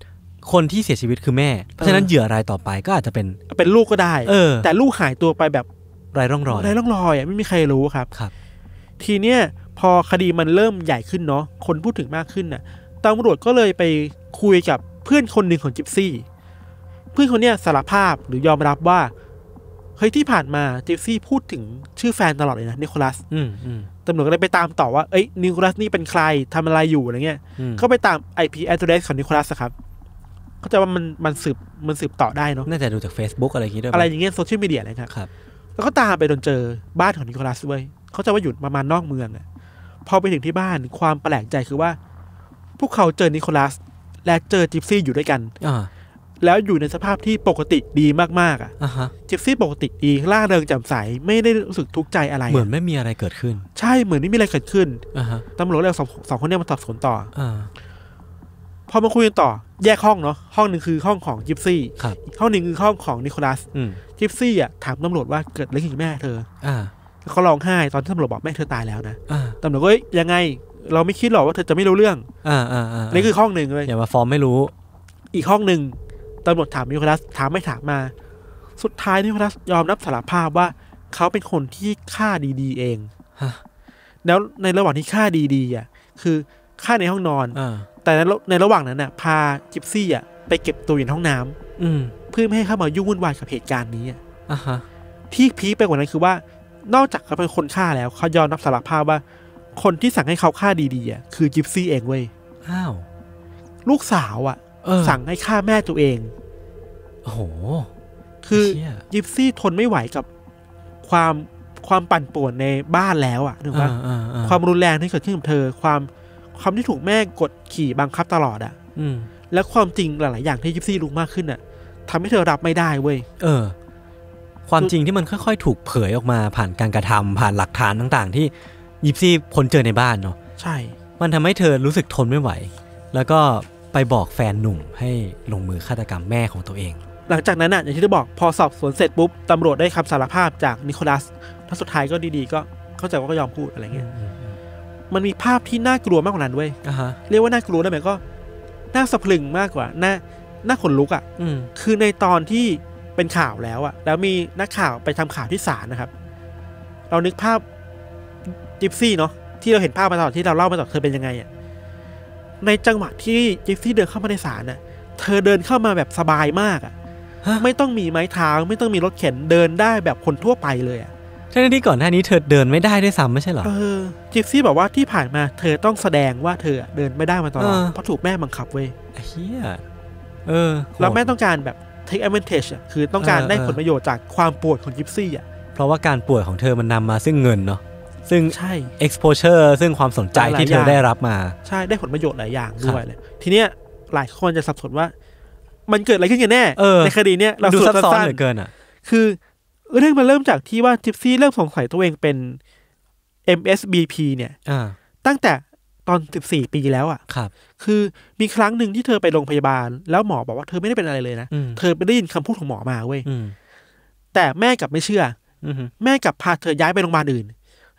คนที่เสียชีวิตคือแม่ เพราะฉะนั้นเหยื่อรายต่อไปก็อาจจะเป็น เป็นลูกก็ได้ เออแต่ลูกหายตัวไปแบบไร้ร่องรอย ไร้ร่องรอยอ่ะไม่มีใครรู้ครับ ครับ ทีเนี้ยพอคดีมันเริ่มใหญ่ขึ้นเนาะคนพูดถึงมากขึ้นน่ะตำรวจก็เลยไปคุยกับเพื่อนคนหนึ่งของจิปซี่ เพื่อนคนเนี้ยสารภาพหรือยอมรับว่าเฮ้ยที่ผ่านมาจิปซี่พูดถึงชื่อแฟนตลอดเลยนะนิโคลัสตำรวจก็เลยไปตามต่อว่า เอ้ยนิโคลัสนี่เป็นใครทำอะไรอยู่อะไรเงี้ยก็ไปตาม IP address ของนิโคลัสครับ เขาจะว่ามันมันสืบมันสืบต่อได้เนาะน่าจะดูจาก Facebook อะไรอย่างเงี้ยด้วย อะไรอย่างเงี้ยโซเชียลมีเดียอะไรครับแล้วก็ตามไปจนเจอบ้านของนิโคลัสเว้ยเขาจะว่าหยุดประมาณนอกเมืองอะพอไปถึงที่บ้านความแปลกใจคือว่า พวกเขาเจอนิโคลัส และเจอจิปซี่ อยู่ด้วยกัน อแล้วอยู่ในสภาพที่ปกติดีมากๆอ่ะอ่ะเจฟซี่ปกติดีล่าเริงแจ่มใส ไม่ได้รู้สึกทุกข์ใจอะไร เหมือนไม่มีอะไรเกิดขึ้น ใช่เหมือนไม่มีอะไรเกิดขึ้นอตำรวจเลยเาสองสองคนนี้มาสอบสวนต่ออพอมาคุยกันต่อ แยกห้องเนาะห้องหนึ่งคือห้องของจิปซี่อีกห้องหนึ่งคือห้องของนิโคลัสจิปซี่อ่ะถามตำรวจว่าเกิดอะไรขึ้นแม่เธออแล้วเขาร้องไห้ตอนที่ตำรวจบอกแม่เธอตายแล้วนะตำรวจก็เ้ยยังไง เราไม่คิดหรอกว่าเธอจะไม่รู้เรื่องอ่าอ่าอ่านี่คือห้องหนึ่งเลยอย่ามาฟอร์มไม่รู้ อีกห้องหนึ่งตำรวจถามนิโคลัสถามไม่ถามมา สุดท้ายนิโคลัสยอมรับสารภาพว่า เขาเป็นคนที่ฆ่าดี ๆเองแล้วในระหว่างที่ฆ่าดี ๆ อ่ะ คือฆ่าในห้องนอนอแต่ในในระหว่างนั้นน่ะ พาจิปซี่อ่ะ ไปเก็บตัวอยู่ในห้องน้ำ อืเพื่อไม่ให้เข้ามายุ่งวุ่นวายกับเหตุการณ์นี้ อ่ะที่พีคไปกว่านั้นคือว่า นอกจากเขาเป็นคนฆ่าแล้วเขายอมรับสารภาพว่า คนที่สั่งให้เขาฆ่าดีๆอ่ะคือจิปซี่เองเว้ยอ้าวลูกสาว อ่ะสั่งให้ฆ่าแม่ตัวเอง โอ้โห คือยิปซี่ทนไม่ไหวกับความความปั่นป่วนในบ้านแล้วอ่ะนึกว่าความรุนแรงที่เกิดขึ้นกับเธอ ความความที่ถูกแม่กดขี่บังคับตลอดอ่ะ อืและความจริงหลาย ๆ อย่างที่ยิปซี่รู้มากขึ้นอ่ะทำให้เธอรับไม่ได้เว้ย เออ ความจริงที่มันค่อยๆ ถูกเผยออกมาผ่านการกระทำผ่านหลักฐานต่าง ๆ ที่ ยิปซี่ผ้นเจอในบ้านเนาะ ใช่ มันทำให้เธอรู้สึกทนไม่ไหว แล้วก็ไปบอกแฟนหนุ่มให้ลงมือฆาตกรรมแม่ของตัวเอง หลังจากนั้นน่ะอย่างที่ได้บอกพอสอบสวนเสร็จปุ๊บ ตำรวจได้คำสารภาพจากนิโคลัสถ้าสุดท้ายก็ดีๆ ก็เข้าใจว่าก็ยอมพูดอะไรเงี้ย มันมีภาพที่น่ากลัวมากกว่านั้นเว้ยเรียกว่าน่ากลัวได้ไหมก็ น่าสะพรึงมากกว่าน่าน่าขนลุกอ่ะ คือในตอนที่เป็นข่าวแล้วอ่ะ แล้วมีนักข่าวไปทำข่าวที่ศาลนะครับ เรานึกภาพจิปซี่เนาะที่เราเห็นภาพมาตลอดที่เราเล่ามาตลอดเธอเป็นยังไงอ่ะในจังหวะที่เจสซี่เดินเข้ามาใน ศาลน่ะ เธอเดินเข้ามาแบบสบายมากอ่ะไม่ต้องมีไม้เท้าไม่ต้องมีรถเข็นเดินได้แบบคนทั่วไปเลยอ่ะใช่ที่ก่อนหน้านี้เธอเดินไม่ได้ด้วยซ้ำไม่ใช่หรอ เออจิซี่บอกว่าที่ผ่านมาเธอต้องแสดงว่าเธอเดินไม่ได้มาตลอดเพราะถูกแม่บังคับเว้ยเฮียเออ แล้วแม่ต้องการแบบ take advantage คือ ต้องการได้ผลประโยชน์จากความปวดของจิปซี่อ่ะ เพราะว่าการปวดของเธอมันนำมาซึ่งเงินเนาะซึ่งใช่ exposure ซึ่งความสนใจที่เธอได้รับมา ใช่ ได้ผลประโยชน์หลายอย่างด้วยเลย ทีเนี้ยหลายคนจะสับสนว่า มันเกิดอะไรขึ้นกันแน่ ในคดีเนี้ยเราดูซับซ้อนเหลือเกินอ่ะคือ เรื่องมันเริ่มจากที่ว่าจิปซี่เริ่มสงสัยตัวเองเป็น MSBP เนี่ยตั้งแต่ตอนสิบสี่ปีแล้วอ่ะครับ คือมีครั้งหนึ่งที่เธอไปโรงพยาบาลแล้วหมอบอกว่าเธอไม่ได้เป็นอะไรเลยนะ เธอไปได้ยินคำพูดของหมอมาเว้ยแต่แม่กลับไม่เชื่อแม่กลับพาเธอย้ายไปโรงพยาบาลอื่น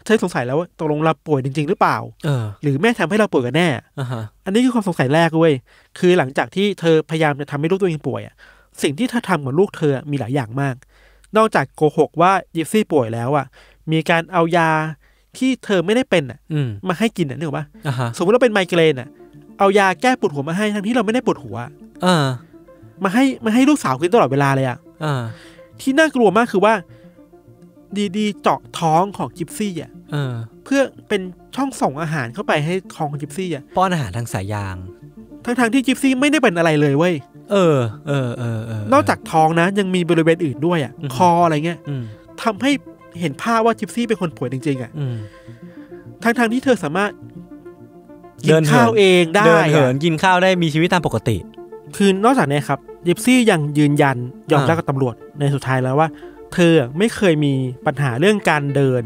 เธอสงสัยแล้วว่าตกลงเราป่วยจริง ๆ หรือเปล่าเออหรือแม่ทำให้เราป่วยกันแน่อันนี้คือความสงสัยแรกเว้ยคือหลังจากที่เธอพยายามจะทำให้ลูกตัวเองป่วยอ่ะสิ่งที่เธอทำกับลูกเธอมีหลายอย่างมาก นอกจากโกหก ว่ายิปซี่ป่วยแล้วอ่ะมีการเอายาที่เธอไม่ได้เป็นอ่ะมาให้กินอ่ะนึกออกปะสมมติเราเป็นไมเกรนอ่ะ เอายาแก้ปวดหัวมาให้ทั้งที่เราไม่ได้ปวดหัวอมาให้มาให้ลูกสาวกินตลอดเวลาเลยอ่ะที่น่ากลัวมากคือว่าดีๆเจาะท้องของกิปซี่อ่ะเพื่อเป็นช่องส่งอาหารเข้าไปให้ท้องของกิปซี่อ่ะป้อนอาหารทางสายยางทั้งๆทที่กิปซี่ไม่ได้เป็นอะไรเลยเว้ยเออเออเออเออนอกจากท้องนะ ยังมีบริเวณอื่นด้วยอ่ะ คออะไรเงี้ยทำให้เห็นภาพว่ากิปซี่เป็นคนป่วยจริง ๆอ่ะทั้งๆทที่เธอสามารถ กินข้าวเองได้ เดิน เหินกินข้าวได้มีชีวิตตามปกติคือนอกจากนี้ครับจิปซี่ยังยืนยันยอมรับกับตำรวจในสุดท้ายแล้วว่าเธอไม่เคยมีปัญหาเรื่องการเดิน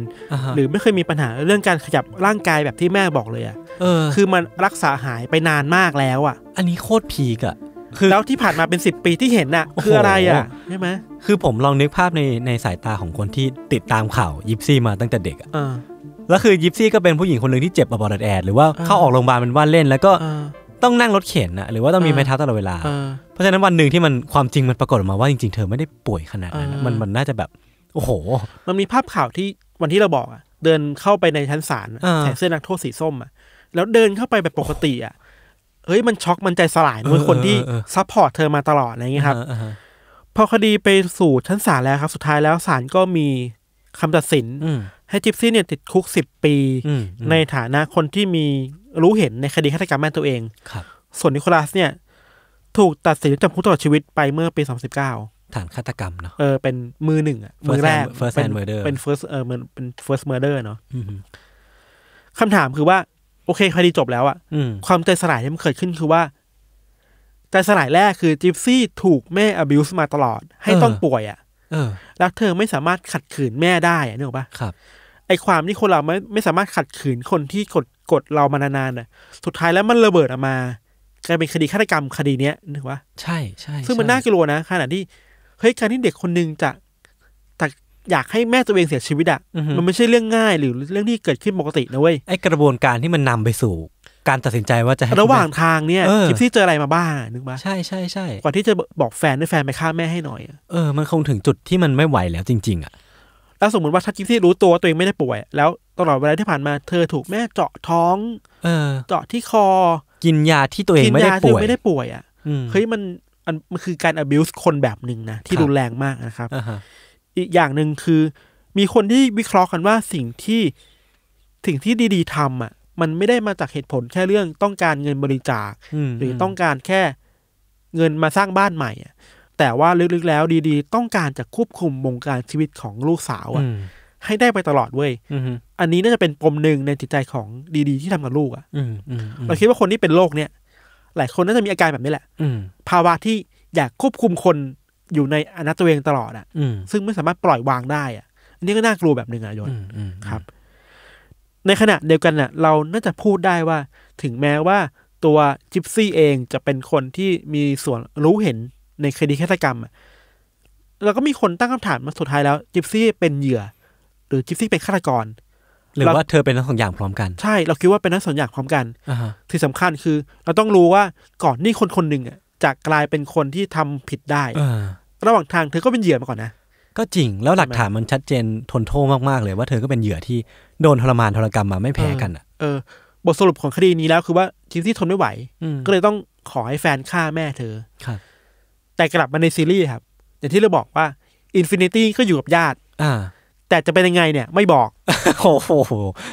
หรือไม่เคยมีปัญหาเรื่องการขยับร่างกายแบบที่แม่บอกเลยอะเออคือมันรักษาหายไปนานมากแล้วอะอันนี้โคตรพีกอะคือแล้วที่ผ่านมาเป็นสิบปีที่เห็นน่ะ คืออะไรอ่ะใช่ไหมคือผมลองนึกภาพในในสายตาของคนที่ติดตามข่าวยิปซี่มาตั้งแต่เด็กอ่ะแล้วคือยิปซี่ก็เป็นผู้หญิงคนหนึ่งที่เจ็บปบอดแอดหรือว่าเข้าออกโรงพยาบาลเป็นว่าเล่นแล้วก็ต้องนั่งรถเข็นอะหรือว่าต้องมีไม้เท้าตลอดเวลา เพราะฉะนั้นวันหนึ่งที่มันความจริงมันปรากฏออกมาว่าจริงๆเธอไม่ได้ป่วยขนาดนั้นมันมันน่าจะแบบ โอ้โห มันมีภาพข่าวที่วันที่เราบอกอะเดินเข้าไปในชั้นศาลใส่เสื้อนักโทษสีส้มอะแล้วเดินเข้าไปแบบปกติอะเฮ้ยมันช็อกมันใจสลายมือคนที่ซัพพอร์ตเธอมาตลอดอะไรเงี้ยครับพอคดีไปสู่ชั้นศาลแล้วครับ สุดท้ายแล้วศาลก็มีคำตัดสินให้จิปซี่เนี่ยติดคุกสิบปีในฐานะคนที่มีรู้เห็นในคดีฆาตกรรมแม่ตัวเองครับส่วนนิโคลัสเนี่ย ถูกตัดสินจำคุกตลอดชีวิตไปเมื่อปีสสองิบเก้าฐานฆาตกรรมเนาะเออ เป็นมือหนึ่งอ่ะมือแรก first and murder เป็น first เออเป็น first murder เนาะคำถามคือว่า โอเคคดีจบแล้วอ่ะ ความใจสลายที่มันเกิดขึ้นคือว่าใจสลายแรกคือจิปซี่ถูกแม่อบิวส์มาตลอด ให้ต้องป่วยอ่ะแล้วเธอไม่สามารถขัดขืนแม่ได้อะนึกออกปะครับไอความที่คนเราไม่ไม่สามารถขัดขืนคนที่กดกดเรามานานๆน่ะ สุดท้ายแล้วมันระเบิดออกมากลายเป็นคดีฆาตกรรมคดีเนี้ยนึกว่าใช่ใช่ซึ่งมันน่ากลัวนะขนาดที่เฮ้ยการที่เด็กคนหนึ่งจะจากอยากให้แม่ตัวเองเสียชีวิตอ่ะมันไม่ใช่เรื่องง่ายหรือเรื่องที่เกิดขึ้นปกตินะเว้ยไอกระบวนการที่มันนำไปสู่ การตัดสินใจว่าจะระหว่างทางเนี่ยกิปที่เจออะไรมาบ้างนึกว่าใช่ใช่ใช่ก่อนที่จะบอกแฟนด้วยแฟนไปฆ่าแม่ให้หน่อยเออมันคงถึงจุดที่มันไม่ไหวแล้วจริงๆอ่ะแล้วสมมติว่าถ้ากิฟซี่รู้ตัวตัวเองไม่ได้ป่วย แล้วตลอดเวลาที่ผ่านมาเธอถูกแม่เจาะท้อง เออเจาะที่คอ กินยาที่ตัวเองไม่ได้ป่วยไม่ได้ป่วยอ่ะเฮ้ยมันมันคือการ abuse คนแบบหนึ่งนะ ที่รุนแรงมากนะครับ อีกอย่างหนึ่งคือมีคนที่วิเคราะห์กันว่าสิ่งที่สิ่งที่ดีๆทำอ่ะ มันไม่ได้มาจากเหตุผลแค่เรื่องต้องการเงินบริจาคหรือต้องการแค่เงินมาสร้างบ้านใหม่อ่ะแต่ว่าลึกๆแล้ว ดี ๆ ต้องการจะควบคุมวงการชีวิตของลูกสาวอ่ะให้ได้ไปตลอดเว้ย อันนี้น่าจะเป็นปมหนึ่งในจิตใจของดี ๆ ที่ทำกับลูกอ่ะเราคิดว่าคนที่เป็นโรคเนี่ยหลายคนน่าจะมีอาการแบบนี้แหละภาวะที่อยากควบคุมคนอยู่ในอนาตัวเองตลอดอ่ะ ซึ่งไม่สามารถปล่อยวางได้อ่ะ อันนี้ก็น่ากลัวแบบหนึ่งอ่ะยนครับ ในขณะเดียวกันน่ะ เราน่าจะพูดได้ว่าถึงแม้ว่า ตัวจิปซี่เองจะเป็นคนที่มีส่วนรู้เห็นในคดีฆาตกรรม แล้วก็มีคนตั้งคำถามมาสุดท้ายแล้ว จิปซี่เป็นเหยื่อ หรือจิปซี่เป็นฆาตกร หรือว่าเธอเป็นทั้งสองอย่างพร้อมกันใช่เราคิดว่าเป็นทั้งสองอย่างพร้อมกันอที่สำคัญคือเราต้องรู้ว่าก่อนนี่คนคนหนึ่งจะกลายเป็นคนที่ทำผิดได้อระหว่างทางเธอก็เป็นเหยื่อมาก่อนนะ ก็จริงแล้วหลักฐานมันชัดเจนทนโทษมากๆเลยว่า เธอก็เป็นเหยื่อที่โดนทรมานทรกรรมมาไม่แพ้กันอ่ะเออบทสรุปของคดีนี้แล้ว คือว่าจิปซี่ทนไม่ไหวก็เลยต้องขอให้แฟนฆ่าแม่เธอครับแต่กลับมาในซีรีส์ครับอย่างที่เราบอกว่าอินฟินิตี้ก็อยู่กับญาติอ่า แต่จะเป็นยังไงเนี่ยไม่บอก โอ้โห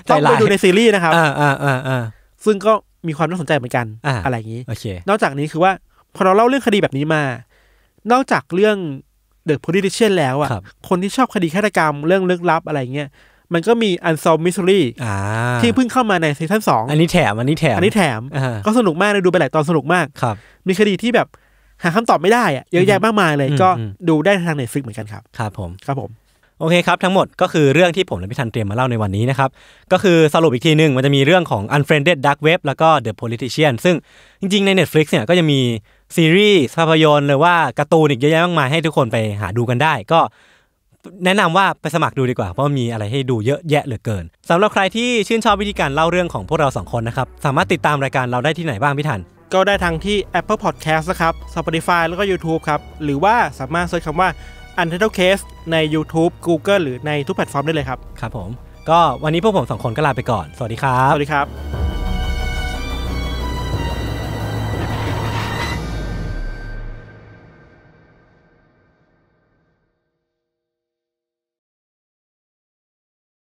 ต้องไปดูในซีรีส์นะครับอ่าอ่าอ่าซึ่งก็มีความน่าสนใจเหมือนกันออะไรอย่างนี้โอเคนอกจากนี้คือว่า พอเราเล่าเรื่องคดีแบบนี้มา นอกจากเรื่องเดอะพลิติเชียนแล้วอ่ะคนที่ชอบคดีฆาตกรรมเรื่องลึกลับอะไรเงี้ยมันก็มีอันซอมมิสซูรี่ที่เพิ่งเข้ามาในซีซั่นสองอันนี้แถมอันนี้แถมอันนี้แถมก็สนุกมากเลยดูไปหลายตอนสนุกมากครับ มีคดีที่แบบหาคำตอบไม่ได้อะเยอะแยะมากมายเลยก็ดูได้ทางเน็ตฟลิกเหมือนกันครับครับผมครับผม โอเคครับ ทั้งหมดก็คือเรื่องที่ผมและพี่ทันเตรียมมาเล่าในวันนี้นะครับก็คือสรุปอีกทีหนึ่งมันจะมีเรื่องของ Unfriended Dark Web แล้วก็ The Politician ซึ่งจริงๆใน Netflix เนี่ยก็จะมีซีรีส์ภาพยนตร์หรือว่าการ์ตูนอีกเยอะแยะมากมาย ให้ทุกคนไปหาดูกันได้ ก็แนะนำว่าไปสมัครดูดีกว่าเพราะมีอะไรให้ดูเยอะแยะเหลือเกิน สำหรับใครที่ชื่นชอบวิธีการเล่าเรื่องของพวกเราสองคนนะครับสามารถติดตามรายการเราได้ที่ไหนบ้างพี่ทันก็ได้ทั้งที่ Apple Podcast นะครับ Spotify แล้วก็ YouTube ครับ หรือว่าสามารถเซิร์ชคำว่า Untitled Case ใน YouTube Google หรือในทุกแพลตฟอร์มได้เลยครับ ครับผม ก็วันนี้พวกผมสองคนก็ลาไปก่อน สวัสดีครับ สวัสดีครับ